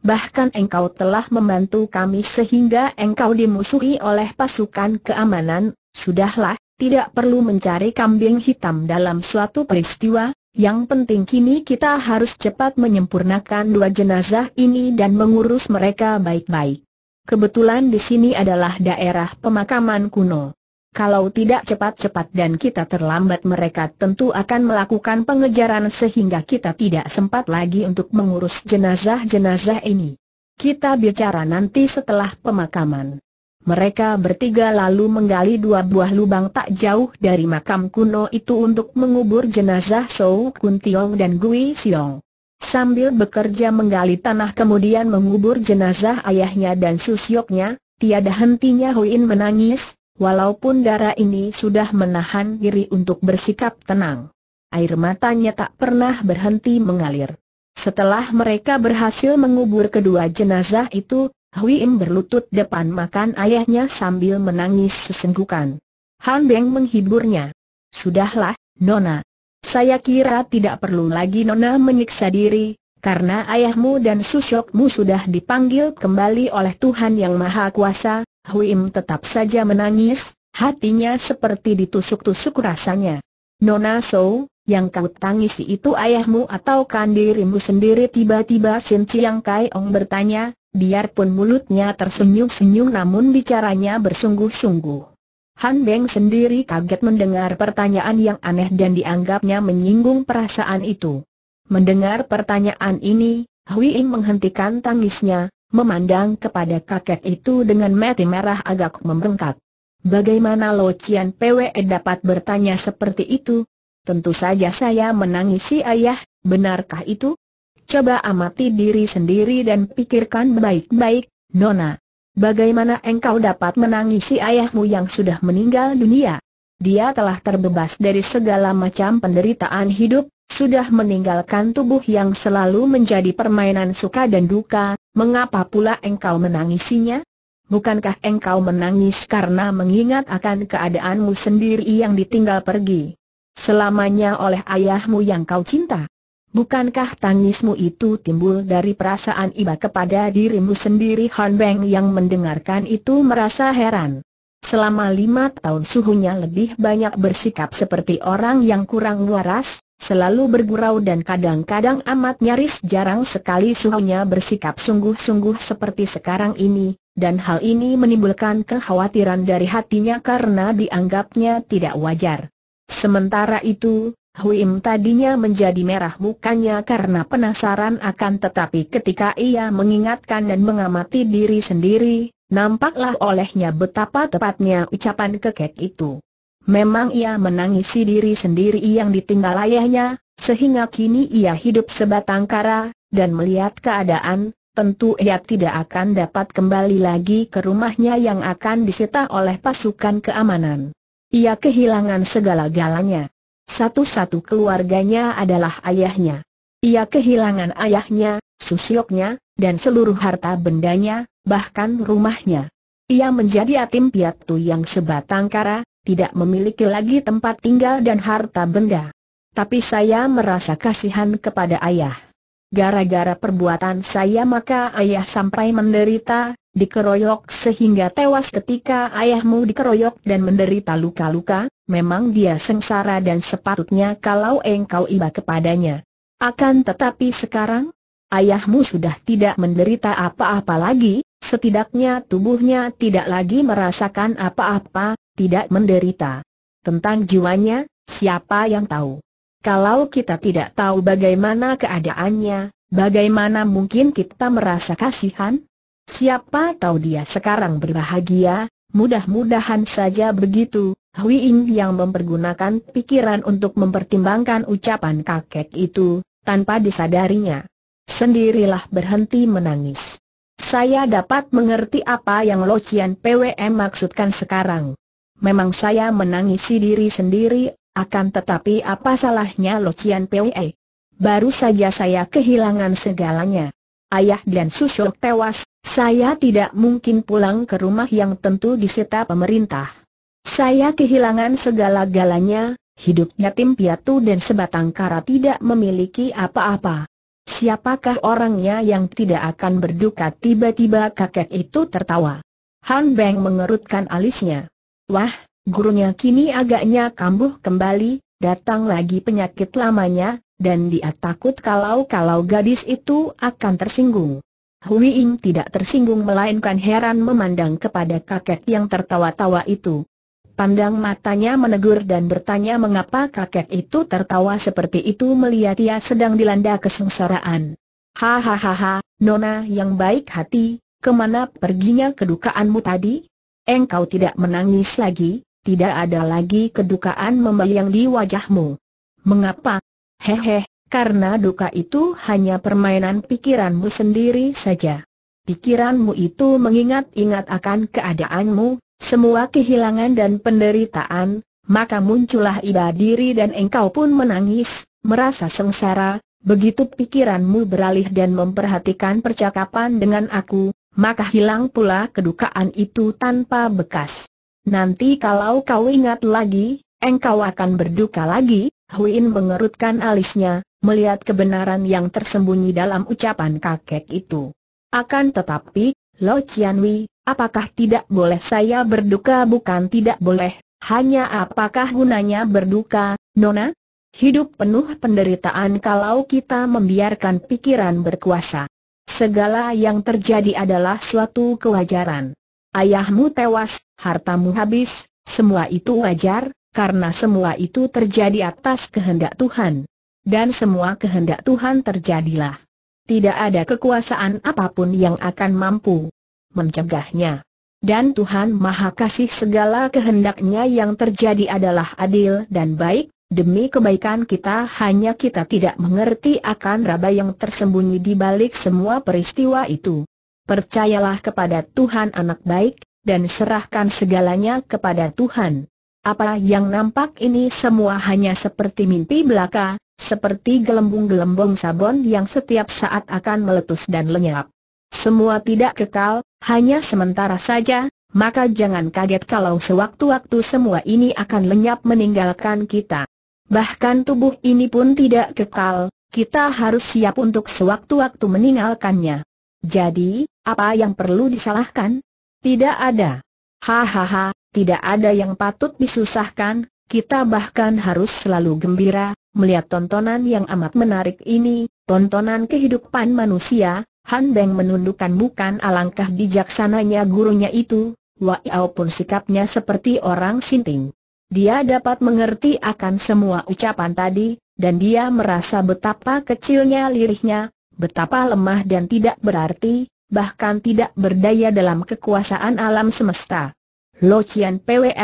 Bahkan engkau telah membantu kami sehingga engkau dimusuhi oleh pasukan keamanan, sudahlah, tidak perlu mencari kambing hitam dalam suatu peristiwa, yang penting kini kita harus cepat menyempurnakan dua jenazah ini dan mengurus mereka baik-baik. Kebetulan di sini adalah daerah pemakaman kuno. Kalau tidak cepat-cepat dan kita terlambat mereka tentu akan melakukan pengejaran sehingga kita tidak sempat lagi untuk mengurus jenazah-jenazah ini. Kita bicara nanti setelah pemakaman. Mereka bertiga lalu menggali dua buah lubang tak jauh dari makam kuno itu untuk mengubur jenazah Sou Kun Tiong dan Gui Siong. Sambil bekerja menggali tanah kemudian mengubur jenazah ayahnya dan susyoknya, tiada hentinya Huin menangis, walaupun darah ini sudah menahan diri untuk bersikap tenang. Air matanya tak pernah berhenti mengalir. Setelah mereka berhasil mengubur kedua jenazah itu, Im berlutut depan makan ayahnya sambil menangis sesenggukan. Han Beng menghiburnya. Sudahlah, Nona. Saya kira tidak perlu lagi Nona menyiksa diri, karena ayahmu dan susyokmu sudah dipanggil kembali oleh Tuhan Yang Maha Kuasa. Im tetap saja menangis, hatinya seperti ditusuk-tusuk rasanya. Nona So, yang kau tangisi itu ayahmu atau kan dirimu sendiri tiba-tiba Sin Chiang Kai Ong bertanya, biarpun mulutnya tersenyum-senyum namun bicaranya bersungguh-sungguh. Han Beng sendiri kaget mendengar pertanyaan yang aneh dan dianggapnya menyinggung perasaan itu. Mendengar pertanyaan ini, Hui Ing menghentikan tangisnya, memandang kepada kakek itu dengan mati merah agak membengkak. Bagaimana Lo Cian PWE dapat bertanya seperti itu? Tentu saja saya menangisi ayah, benarkah itu? coba amati diri sendiri dan pikirkan baik-baik, Nona. Bagaimana engkau dapat menangisi ayahmu yang sudah meninggal dunia? Dia telah terbebas dari segala macam penderitaan hidup, sudah meninggalkan tubuh yang selalu menjadi permainan suka dan duka, mengapa pula engkau menangisinya? Bukankah engkau menangis karena mengingat akan keadaanmu sendiri yang ditinggal pergi? Selamanya oleh ayahmu yang kau cinta. Bukankah tangismu itu timbul dari perasaan iba kepada dirimu sendiri Han Beng yang mendengarkan itu merasa heran. Selama lima tahun suhunya lebih banyak bersikap seperti orang yang kurang waras, selalu bergurau dan kadang-kadang amat nyaris jarang sekali suhunya bersikap sungguh-sungguh seperti sekarang ini, dan hal ini menimbulkan kekhawatiran dari hatinya karena dianggapnya tidak wajar. Sementara itu, Huim tadinya menjadi merah mukanya karena penasaran akan tetapi ketika ia mengingatkan dan mengamati diri sendiri, nampaklah olehnya betapa tepatnya ucapan kekek itu. Memang ia menangisi diri sendiri yang ditinggal ayahnya, sehingga kini ia hidup sebatang kara, dan melihat keadaan, tentu ia tidak akan dapat kembali lagi ke rumahnya yang akan disita oleh pasukan keamanan. Ia kehilangan segala-galanya. Satu-satu keluarganya adalah ayahnya. Ia kehilangan ayahnya, susioknya, dan seluruh harta bendanya, bahkan rumahnya. Ia menjadi atim piatu yang sebatang kara, tidak memiliki lagi tempat tinggal dan harta benda. Tapi saya merasa kasihan kepada ayah. Gara-gara perbuatan saya maka ayah sampai menderita, dikeroyok sehingga tewas ketika ayahmu dikeroyok dan menderita luka-luka, memang dia sengsara dan sepatutnya kalau engkau iba kepadanya. Akan tetapi sekarang, ayahmu sudah tidak menderita apa-apa lagi, setidaknya tubuhnya tidak lagi merasakan apa-apa, tidak menderita. Tentang jiwanya, siapa yang tahu? Kalau kita tidak tahu bagaimana keadaannya, bagaimana mungkin kita merasa kasihan? Siapa tahu dia sekarang berbahagia, Mudah-mudahan saja begitu, Hui Ying yang mempergunakan pikiran untuk mempertimbangkan ucapan kakek itu, tanpa disadarinya. Sendirilah berhenti menangis. Saya dapat mengerti apa yang Lo Cian PWM maksudkan sekarang. Memang saya menangisi diri sendiri, akan tetapi apa salahnya Lo Cian PWM? Baru saja saya kehilangan segalanya. Ayah dan susuk tewas, saya tidak mungkin pulang ke rumah yang tentu disita pemerintah. Saya kehilangan segala-galanya, hidup yatim piatu dan sebatang kara tidak memiliki apa-apa. Siapakah orangnya yang tidak akan berduka tiba-tiba kakek itu tertawa. Han Beng mengerutkan alisnya. Wah, gurunya kini agaknya kambuh kembali, datang lagi penyakit lamanya, dan dia takut kalau-kalau gadis itu akan tersinggung. Hui Ying tidak tersinggung melainkan heran memandang kepada kakek yang tertawa-tawa itu. Pandang matanya menegur dan bertanya mengapa kakek itu tertawa seperti itu melihat ia sedang dilanda kesengsaraan. Hahaha, Nona yang baik hati, kemana perginya kedukaanmu tadi? Engkau tidak menangis lagi, tidak ada lagi kedukaan membayang di wajahmu. Mengapa? Hehehe. Karena duka itu hanya permainan pikiranmu sendiri saja. Pikiranmu itu mengingat-ingat akan keadaanmu, semua kehilangan dan penderitaan, maka muncullah iba diri dan engkau pun menangis, merasa sengsara, begitu pikiranmu beralih dan memperhatikan percakapan dengan aku, maka hilang pula kedukaan itu tanpa bekas. Nanti kalau kau ingat lagi, engkau akan berduka lagi, Huin mengerutkan alisnya, melihat kebenaran yang tersembunyi dalam ucapan kakek itu. Akan tetapi, Lo Chianwi, apakah tidak boleh saya berduka bukan tidak boleh, hanya apakah gunanya berduka, Nona? Hidup penuh penderitaan kalau kita membiarkan pikiran berkuasa. Segala yang terjadi adalah suatu kewajaran. Ayahmu tewas, hartamu habis, semua itu wajar, karena semua itu terjadi atas kehendak Tuhan dan semua kehendak Tuhan terjadilah. Tidak ada kekuasaan apapun yang akan mampu mencegahnya. Dan Tuhan Maha Kasih segala kehendaknya yang terjadi adalah adil dan baik, demi kebaikan kita hanya kita tidak mengerti akan raba yang tersembunyi di balik semua peristiwa itu. Percayalah kepada Tuhan anak baik, dan serahkan segalanya kepada Tuhan. Apa yang nampak ini semua hanya seperti mimpi belaka, seperti gelembung-gelembung sabon yang setiap saat akan meletus dan lenyap. Semua tidak kekal, hanya sementara saja, maka jangan kaget kalau sewaktu-waktu semua ini akan lenyap meninggalkan kita. Bahkan tubuh ini pun tidak kekal, kita harus siap untuk sewaktu-waktu meninggalkannya. Jadi, apa yang perlu disalahkan? Tidak ada. Hahaha, tidak ada yang patut disusahkan, kita bahkan harus selalu gembira, melihat tontonan yang amat menarik ini, tontonan kehidupan manusia, Han Beng menundukkan bukan alangkah bijaksananya gurunya itu, Waiao pun sikapnya seperti orang sinting. Dia dapat mengerti akan semua ucapan tadi, dan dia merasa betapa kecilnya lirihnya, betapa lemah dan tidak berarti, bahkan tidak berdaya dalam kekuasaan alam semesta. Lo Chian Pwe,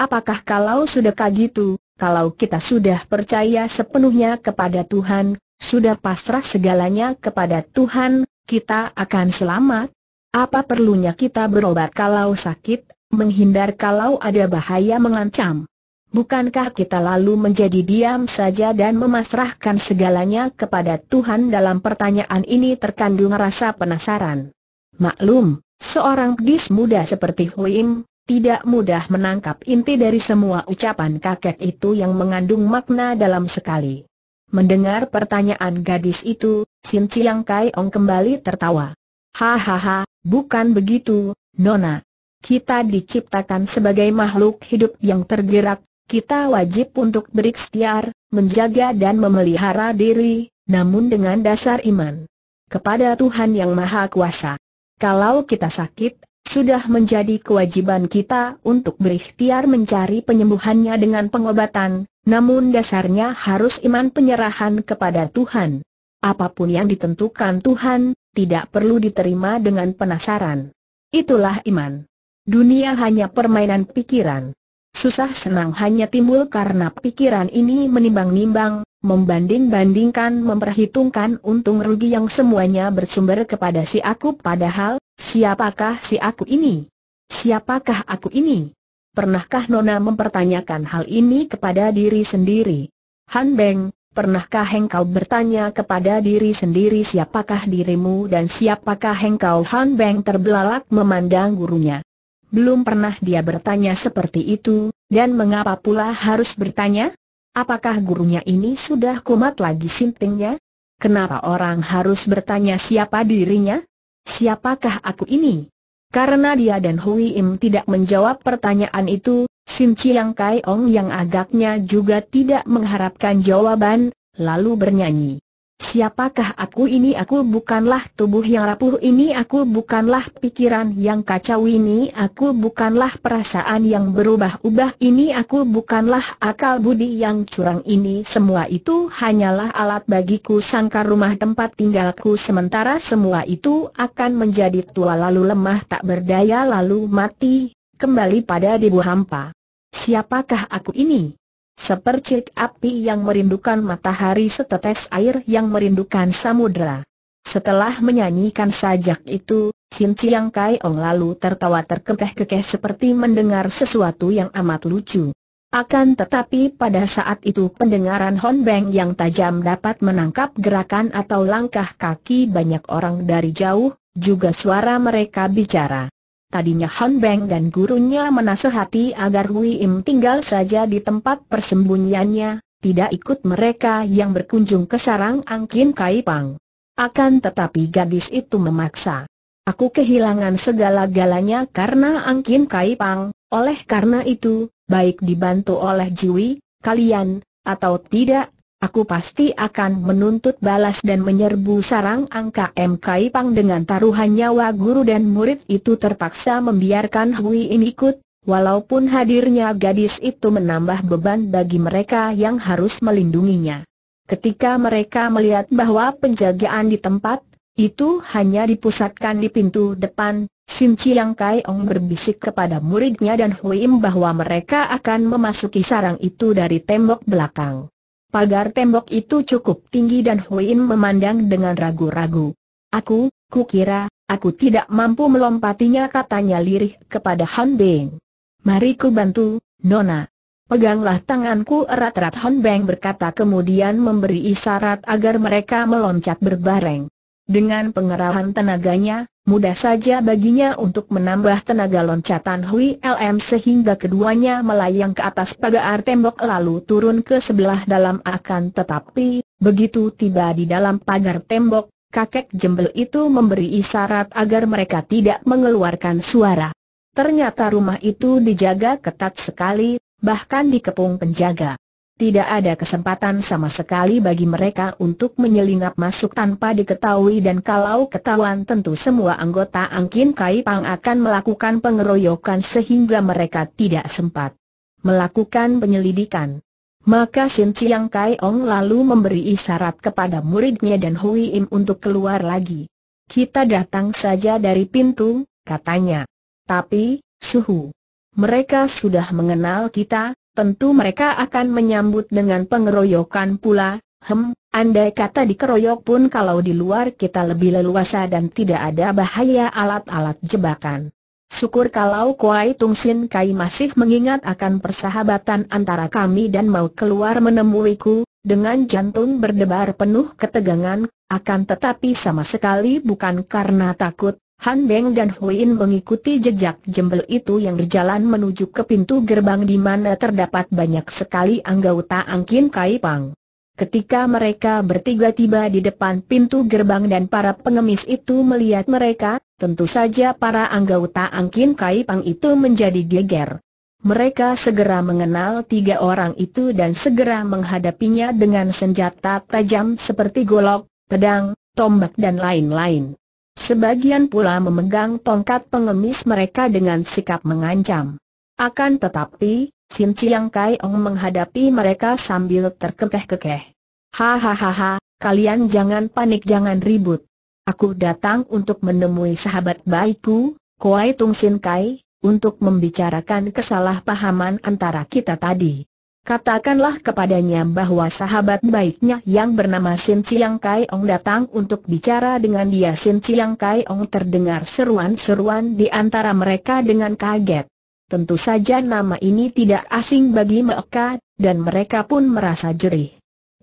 Apakah kalau sudah gitu, kalau kita sudah percaya sepenuhnya kepada Tuhan, sudah pasrah segalanya kepada Tuhan, kita akan selamat? Apa perlunya kita berobat kalau sakit, menghindar kalau ada bahaya mengancam? Bukankah kita lalu menjadi diam saja dan memasrahkan segalanya kepada Tuhan dalam pertanyaan ini terkandung rasa penasaran? Maklum, seorang gadis muda seperti Huim, tidak mudah menangkap inti dari semua ucapan kakek itu yang mengandung makna dalam sekali. Mendengar pertanyaan gadis itu, Sin Chiang Kai Ong kembali tertawa. Hahaha, bukan begitu, Nona. Kita diciptakan sebagai makhluk hidup yang tergerak, kita wajib untuk berikhtiar, menjaga dan memelihara diri, namun dengan dasar iman. Kepada Tuhan Yang Maha Kuasa. Kalau kita sakit, sudah menjadi kewajiban kita untuk berikhtiar mencari penyembuhannya dengan pengobatan, namun dasarnya harus iman penyerahan kepada Tuhan. Apapun yang ditentukan Tuhan, tidak perlu diterima dengan penasaran. Itulah iman. Dunia hanya permainan pikiran. Susah senang hanya timbul karena pikiran ini menimbang-nimbang, membanding-bandingkan memperhitungkan untung rugi yang semuanya bersumber kepada si aku padahal, siapakah si aku ini? Siapakah aku ini? Pernahkah Nona mempertanyakan hal ini kepada diri sendiri? Han Beng, pernahkah engkau bertanya kepada diri sendiri siapakah dirimu dan siapakah engkau Han Beng terbelalak memandang gurunya. Belum pernah dia bertanya seperti itu, dan mengapa pula harus bertanya? Apakah gurunya ini sudah kumat lagi simpingnya? Kenapa orang harus bertanya siapa dirinya? Siapakah aku ini? Karena dia dan Hui Im tidak menjawab pertanyaan itu, Sim Chiang Kai Ong yang agaknya juga tidak mengharapkan jawaban, lalu bernyanyi. Siapakah aku ini aku bukanlah tubuh yang rapuh ini aku bukanlah pikiran yang kacau ini aku bukanlah perasaan yang berubah-ubah ini aku bukanlah akal budi yang curang ini semua itu hanyalah alat bagiku sangkar rumah tempat tinggalku sementara semua itu akan menjadi tua lalu lemah tak berdaya lalu mati, kembali pada debu hampa. Siapakah aku ini? Sepercik api yang merindukan matahari setetes air yang merindukan samudera. Setelah menyanyikan sajak itu, Sin Chiang Kai Ong lalu tertawa terkekeh-kekeh seperti mendengar sesuatu yang amat lucu. Akan tetapi pada saat itu pendengaran Hon Beng yang tajam dapat menangkap gerakan atau langkah kaki banyak orang dari jauh, juga suara mereka bicara. Tadinya Han Beng dan gurunya menasehati agar Hui Im tinggal saja di tempat persembunyiannya, tidak ikut mereka yang berkunjung ke sarang Angkin Kai Pang. Akan tetapi gadis itu memaksa. Aku kehilangan segala-galanya karena Angkin Kai Pang, oleh karena itu, baik dibantu oleh Jiwi, kalian, atau tidak, Aku pasti akan menuntut balas dan menyerbu sarang angka MK Ipang dengan taruhan nyawa guru dan murid itu terpaksa membiarkan Hui In ikut, walaupun hadirnya gadis itu menambah beban bagi mereka yang harus melindunginya. Ketika mereka melihat bahwa penjagaan di tempat itu hanya dipusatkan di pintu depan, Sim Chiang Kai Ong berbisik kepada muridnya dan Hui Im bahwa mereka akan memasuki sarang itu dari tembok belakang. Pagar tembok itu cukup tinggi dan Huin memandang dengan ragu-ragu. Aku, kukira, aku tidak mampu melompatinya katanya lirih kepada Han Beng. Mari ku bantu, Nona. Peganglah tanganku erat-erat Han Beng berkata kemudian memberi isyarat agar mereka meloncat berbareng. Dengan pengerahan tenaganya, Mudah saja baginya untuk menambah tenaga loncatan Hui LM sehingga keduanya melayang ke atas pagar tembok lalu turun ke sebelah dalam akan tetapi, begitu tiba di dalam pagar tembok, kakek jembel itu memberi isyarat agar mereka tidak mengeluarkan suara. Ternyata rumah itu dijaga ketat sekali, bahkan dikepung penjaga. Tidak ada kesempatan sama sekali bagi mereka untuk menyelinap masuk tanpa diketahui dan kalau ketahuan tentu semua anggota Angkin Kai Pang akan melakukan pengeroyokan sehingga mereka tidak sempat melakukan penyelidikan. Maka Sin Chiang Kai Ong lalu memberi isyarat kepada muridnya dan Hui Im untuk keluar lagi. Kita datang saja dari pintu, katanya. Tapi, suhu. Mereka sudah mengenal kita, tentu mereka akan menyambut dengan pengeroyokan pula, hem, andai kata dikeroyok pun kalau di luar kita lebih leluasa dan tidak ada bahaya alat-alat jebakan. Syukur kalau Kuai Tung Sin Kai masih mengingat akan persahabatan antara kami dan mau keluar menemuiku, dengan jantung berdebar penuh ketegangan, akan tetapi sama sekali bukan karena takut, Han Beng dan Huin mengikuti jejak jembel itu yang berjalan menuju ke pintu gerbang di mana terdapat banyak sekali anggota Angkin Kai Pang. Ketika mereka bertiga tiba di depan pintu gerbang dan para pengemis itu melihat mereka, tentu saja para anggota Angkin Kai Pang itu menjadi geger. Mereka segera mengenal tiga orang itu dan segera menghadapinya dengan senjata tajam seperti golok, pedang, tombak dan lain-lain. Sebagian pula memegang tongkat pengemis mereka dengan sikap mengancam. Akan tetapi, Sin Chiang Kai Ong menghadapi mereka sambil terkekeh-kekeh. Hahaha, kalian jangan panik jangan ribut. Aku datang untuk menemui sahabat baikku, Koai Tung Sin Kai, untuk membicarakan kesalahpahaman antara kita tadi. Katakanlah kepadanya bahwa sahabat baiknya yang bernama Sin Chiang Kai Ong datang untuk bicara dengan dia Sin Chiang Kai Ong terdengar seruan-seruan di antara mereka dengan kaget. Tentu saja nama ini tidak asing bagi mereka, dan mereka pun merasa jerih.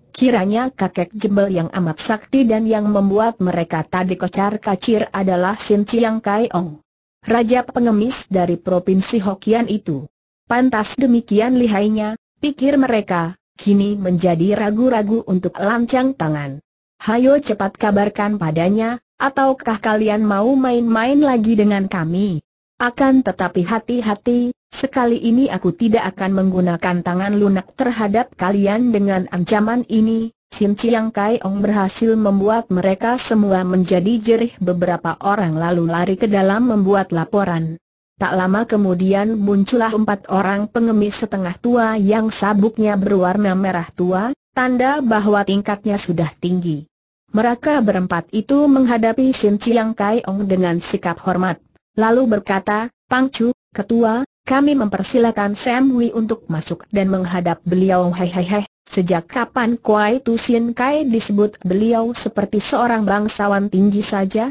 Kiranya kakek jebel yang amat sakti dan yang membuat mereka tadi kocar kacir adalah Sin Chiang Kai Ong. Raja pengemis dari Provinsi Hokian itu. Pantas demikian lihainya, Pikir mereka, kini menjadi ragu-ragu untuk lancang tangan. Hayo cepat kabarkan padanya, ataukah kalian mau main-main lagi dengan kami? Akan tetapi hati-hati, sekali ini aku tidak akan menggunakan tangan lunak terhadap kalian dengan ancaman ini. Sim Chiang Kai Ong berhasil membuat mereka semua menjadi jerih beberapa orang lalu lari ke dalam membuat laporan. Tak lama kemudian muncullah empat orang pengemis setengah tua yang sabuknya berwarna merah tua, tanda bahwa tingkatnya sudah tinggi. Mereka berempat itu menghadapi Sin Chiang Kai Ong dengan sikap hormat, lalu berkata, Pang Chu, Ketua, kami mempersilakan Sam Wei untuk masuk dan menghadap beliau Hei hei hei, Sejak kapan Kuai Tu Sin Kai disebut beliau seperti seorang bangsawan tinggi saja?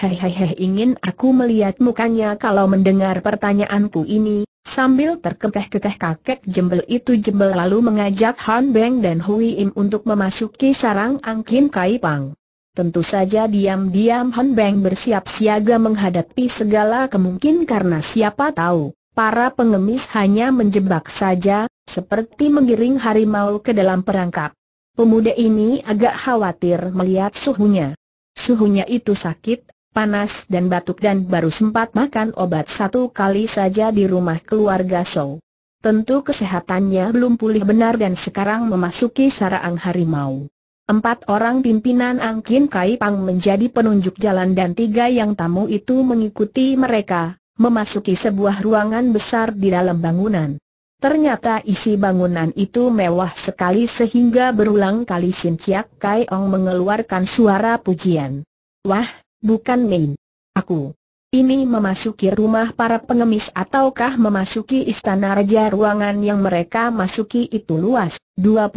Hei hei hei, ingin aku melihat mukanya kalau mendengar pertanyaanku ini, sambil terkekeh-kekeh kakek jembel itu jembel lalu mengajak Han Beng dan Hui Im untuk memasuki sarang angkin Kai Pang. Tentu saja diam-diam Han Beng bersiap siaga menghadapi segala kemungkinan karena siapa tahu, para pengemis hanya menjebak saja, seperti menggiring harimau ke dalam perangkap. Pemuda ini agak khawatir melihat suhunya. Suhunya itu sakit, panas dan batuk dan baru sempat makan obat satu kali saja di rumah keluarga So. Tentu kesehatannya belum pulih benar dan sekarang memasuki sarang harimau. Empat orang pimpinan Angkin Kai Pang menjadi penunjuk jalan dan tiga yang tamu itu mengikuti mereka, memasuki sebuah ruangan besar di dalam bangunan. Ternyata isi bangunan itu mewah sekali sehingga berulang kali Sin Chiak Kai Ong mengeluarkan suara pujian. Wah, bukan main, Aku. Ini memasuki rumah para pengemis ataukah memasuki istana raja ruangan yang mereka masuki itu luas, 25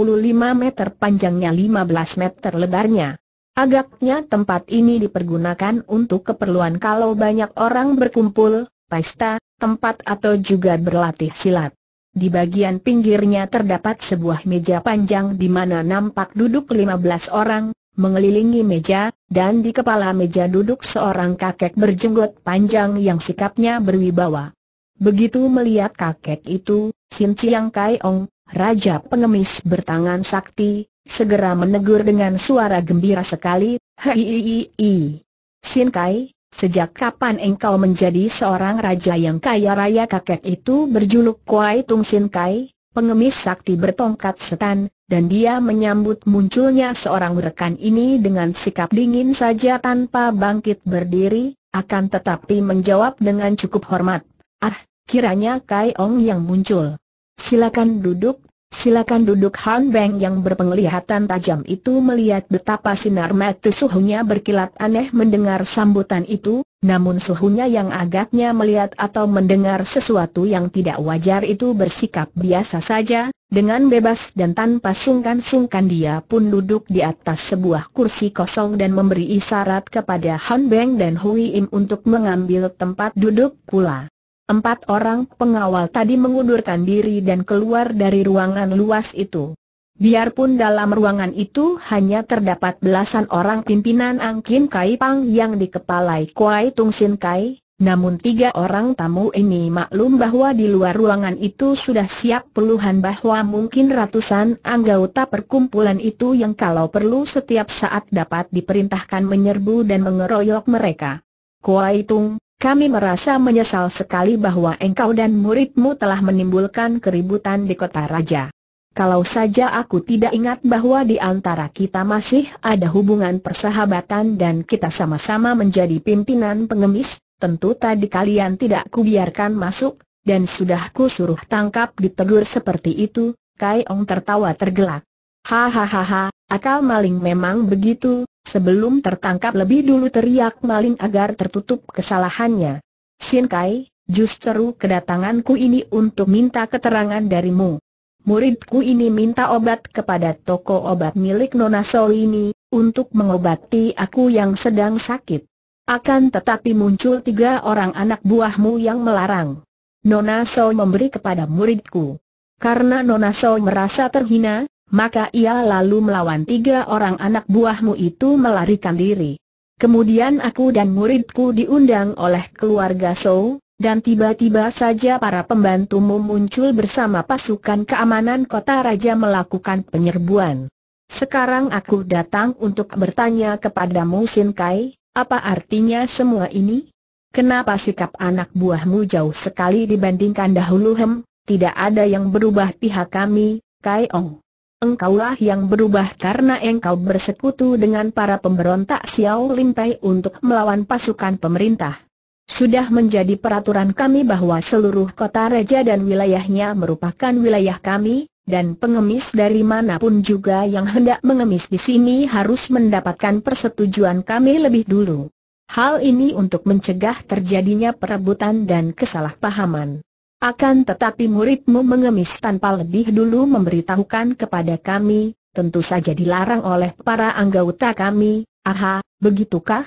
meter panjangnya 15 meter lebarnya. Agaknya tempat ini dipergunakan untuk keperluan kalau banyak orang berkumpul, pesta, tempat atau juga berlatih silat. Di bagian pinggirnya terdapat sebuah meja panjang di mana nampak duduk 15 orang, mengelilingi meja, dan di kepala meja duduk seorang kakek berjenggot panjang yang sikapnya berwibawa. Begitu melihat kakek itu, Sin Chiang Kai Ong, Raja pengemis bertangan sakti, segera menegur dengan suara gembira sekali, Hiiii. Sin Kai, sejak kapan engkau menjadi seorang raja yang kaya raya kakek itu berjuluk Kuai Tung Sin Kai? pengemis sakti bertongkat setan, dan dia menyambut munculnya seorang rekan ini dengan sikap dingin saja tanpa bangkit berdiri, akan tetapi menjawab dengan cukup hormat. Ah, kiranya Kai Ong yang muncul. Silakan duduk, Silakan duduk Han Beng yang berpenglihatan tajam itu melihat betapa sinar mata suhunya berkilat aneh mendengar sambutan itu, namun suhunya yang agaknya melihat atau mendengar sesuatu yang tidak wajar itu bersikap biasa saja, dengan bebas dan tanpa sungkan-sungkan dia pun duduk di atas sebuah kursi kosong dan memberi isyarat kepada Han Beng dan Hui Im untuk mengambil tempat duduk pula. Empat orang pengawal tadi mengundurkan diri dan keluar dari ruangan luas itu. Biarpun dalam ruangan itu hanya terdapat belasan orang pimpinan Angkin Kai Pang yang dikepalai Kuai Tung Sin Kai, namun tiga orang tamu ini maklum bahwa di luar ruangan itu sudah siap puluhan bahwa mungkin ratusan anggota perkumpulan itu yang kalau perlu setiap saat dapat diperintahkan menyerbu dan mengeroyok mereka. Kuai Tung, kami merasa menyesal sekali bahwa engkau dan muridmu telah menimbulkan keributan di kota raja. Kalau saja aku tidak ingat bahwa di antara kita masih ada hubungan persahabatan dan kita sama-sama menjadi pimpinan pengemis, tentu tadi kalian tidak kubiarkan masuk, dan sudah kusuruh suruh tangkap ditegur seperti itu, Kai Ong tertawa tergelak. Hahaha, akal maling memang begitu, Sebelum tertangkap lebih dulu teriak maling agar tertutup kesalahannya. Sin Kai, justru kedatanganku ini untuk minta keterangan darimu. Muridku ini minta obat kepada toko obat milik Nona So ini, untuk mengobati aku yang sedang sakit. Akan tetapi muncul tiga orang anak buahmu yang melarang. Nona So memberi kepada muridku. Karena Nona So merasa terhina, maka ia lalu melawan tiga orang anak buahmu itu melarikan diri. Kemudian aku dan muridku diundang oleh keluarga Sou, dan tiba-tiba saja para pembantumu muncul bersama pasukan keamanan kota raja melakukan penyerbuan. Sekarang aku datang untuk bertanya kepadamu Sin Kai, apa artinya semua ini? Kenapa sikap anak buahmu jauh sekali dibandingkan dahulu hem, tidak ada yang berubah pihak kami, Kai Ong engkaulah yang berubah karena engkau bersekutu dengan para pemberontak Xiao Lim Tai untuk melawan pasukan pemerintah. Sudah menjadi peraturan kami bahwa seluruh kota raja dan wilayahnya merupakan wilayah kami, dan pengemis dari manapun juga yang hendak mengemis di sini harus mendapatkan persetujuan kami lebih dulu. Hal ini untuk mencegah terjadinya perebutan dan kesalahpahaman. Akan tetapi muridmu mengemis tanpa lebih dulu memberitahukan kepada kami, tentu saja dilarang oleh para anggota kami, aha, begitukah?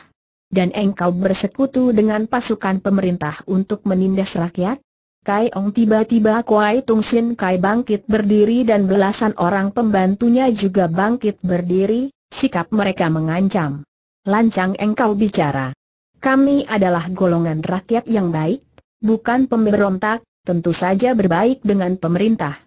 Dan engkau bersekutu dengan pasukan pemerintah untuk menindas rakyat? Kai Ong tiba-tiba Kuai Tung Sin Kai bangkit berdiri dan belasan orang pembantunya juga bangkit berdiri, sikap mereka mengancam. Lancang engkau bicara. Kami adalah golongan rakyat yang baik, bukan pemberontak, tentu saja berbaik dengan pemerintah.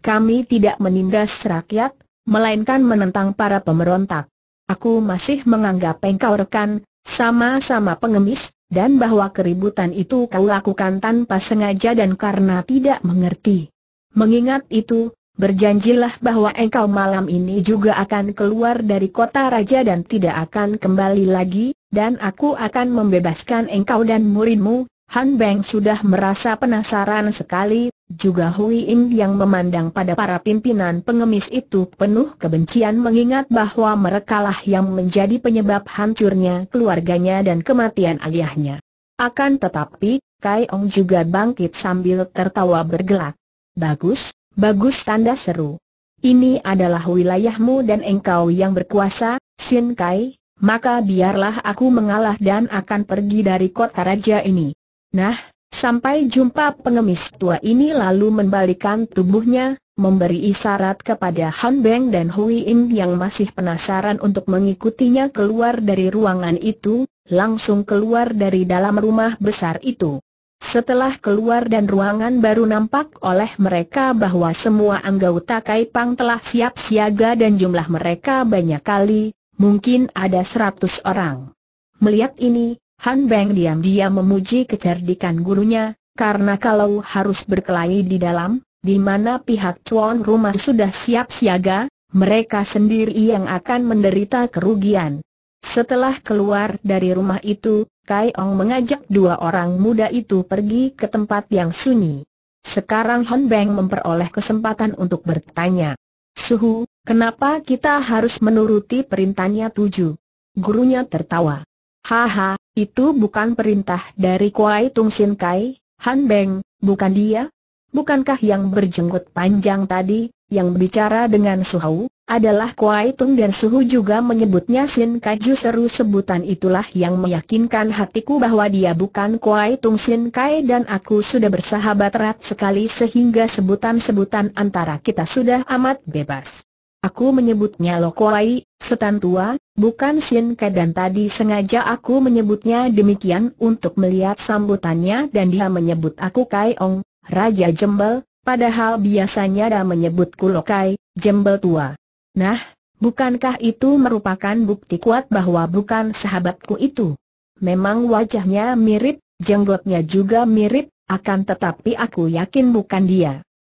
Kami tidak menindas rakyat, melainkan menentang para pemberontak. Aku masih menganggap engkau rekan, sama-sama pengemis, dan bahwa keributan itu kau lakukan tanpa sengaja dan karena tidak mengerti. Mengingat itu, berjanjilah bahwa engkau malam ini juga akan keluar dari kota raja dan tidak akan kembali lagi, dan aku akan membebaskan engkau dan muridmu, Han Beng sudah merasa penasaran sekali, juga Hui Im yang memandang pada para pimpinan pengemis itu penuh kebencian mengingat bahwa merekalah yang menjadi penyebab hancurnya keluarganya dan kematian ayahnya. Akan tetapi, Kai Ong juga bangkit sambil tertawa bergelak. Bagus, bagus tanda seru. Ini adalah wilayahmu dan engkau yang berkuasa, Sin Kai, maka biarlah aku mengalah dan akan pergi dari kota raja ini. Nah, sampai jumpa pengemis tua ini lalu membalikan tubuhnya, memberi isyarat kepada Han Beng dan Hui Im yang masih penasaran untuk mengikutinya keluar dari ruangan itu, langsung keluar dari dalam rumah besar itu. Setelah keluar dan ruangan baru nampak oleh mereka bahwa semua anggota Kaipang telah siap siaga dan jumlah mereka banyak kali, mungkin ada seratus orang. Melihat ini, Han Beng diam-diam memuji kecerdikan gurunya, karena kalau harus berkelahi di dalam, di mana pihak cuan rumah sudah siap siaga, mereka sendiri yang akan menderita kerugian. Setelah keluar dari rumah itu, Kai Ong mengajak dua orang muda itu pergi ke tempat yang sunyi. Sekarang Han Beng memperoleh kesempatan untuk bertanya. Suhu, kenapa kita harus menuruti perintahnya tujuh? Gurunya tertawa. Haha, itu bukan perintah dari Kuai Tung Sin Kai, Han Beng, bukan dia? Bukankah yang berjenggot panjang tadi, yang berbicara dengan Suhu, adalah Kuai Tung dan Suhu juga menyebutnya Sin Kai justru sebutan itulah yang meyakinkan hatiku bahwa dia bukan Kuai Tung Sin Kai dan aku sudah bersahabat erat sekali sehingga sebutan-sebutan antara kita sudah amat bebas. Aku menyebutnya Lokoai, setan tua, bukan Sin Ke dan tadi sengaja aku menyebutnya demikian untuk melihat sambutannya dan dia menyebut aku Kai Ong, Raja Jembel, padahal biasanya dia menyebutku Lokai, Jembel tua. Nah, bukankah itu merupakan bukti kuat bahwa bukan sahabatku itu? Memang wajahnya mirip, jenggotnya juga mirip, akan tetapi aku yakin bukan dia.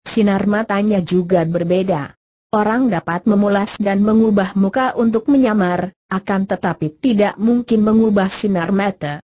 Sinar matanya juga berbeda. Orang dapat memulas dan mengubah muka untuk menyamar, akan tetapi tidak mungkin mengubah sinar mata.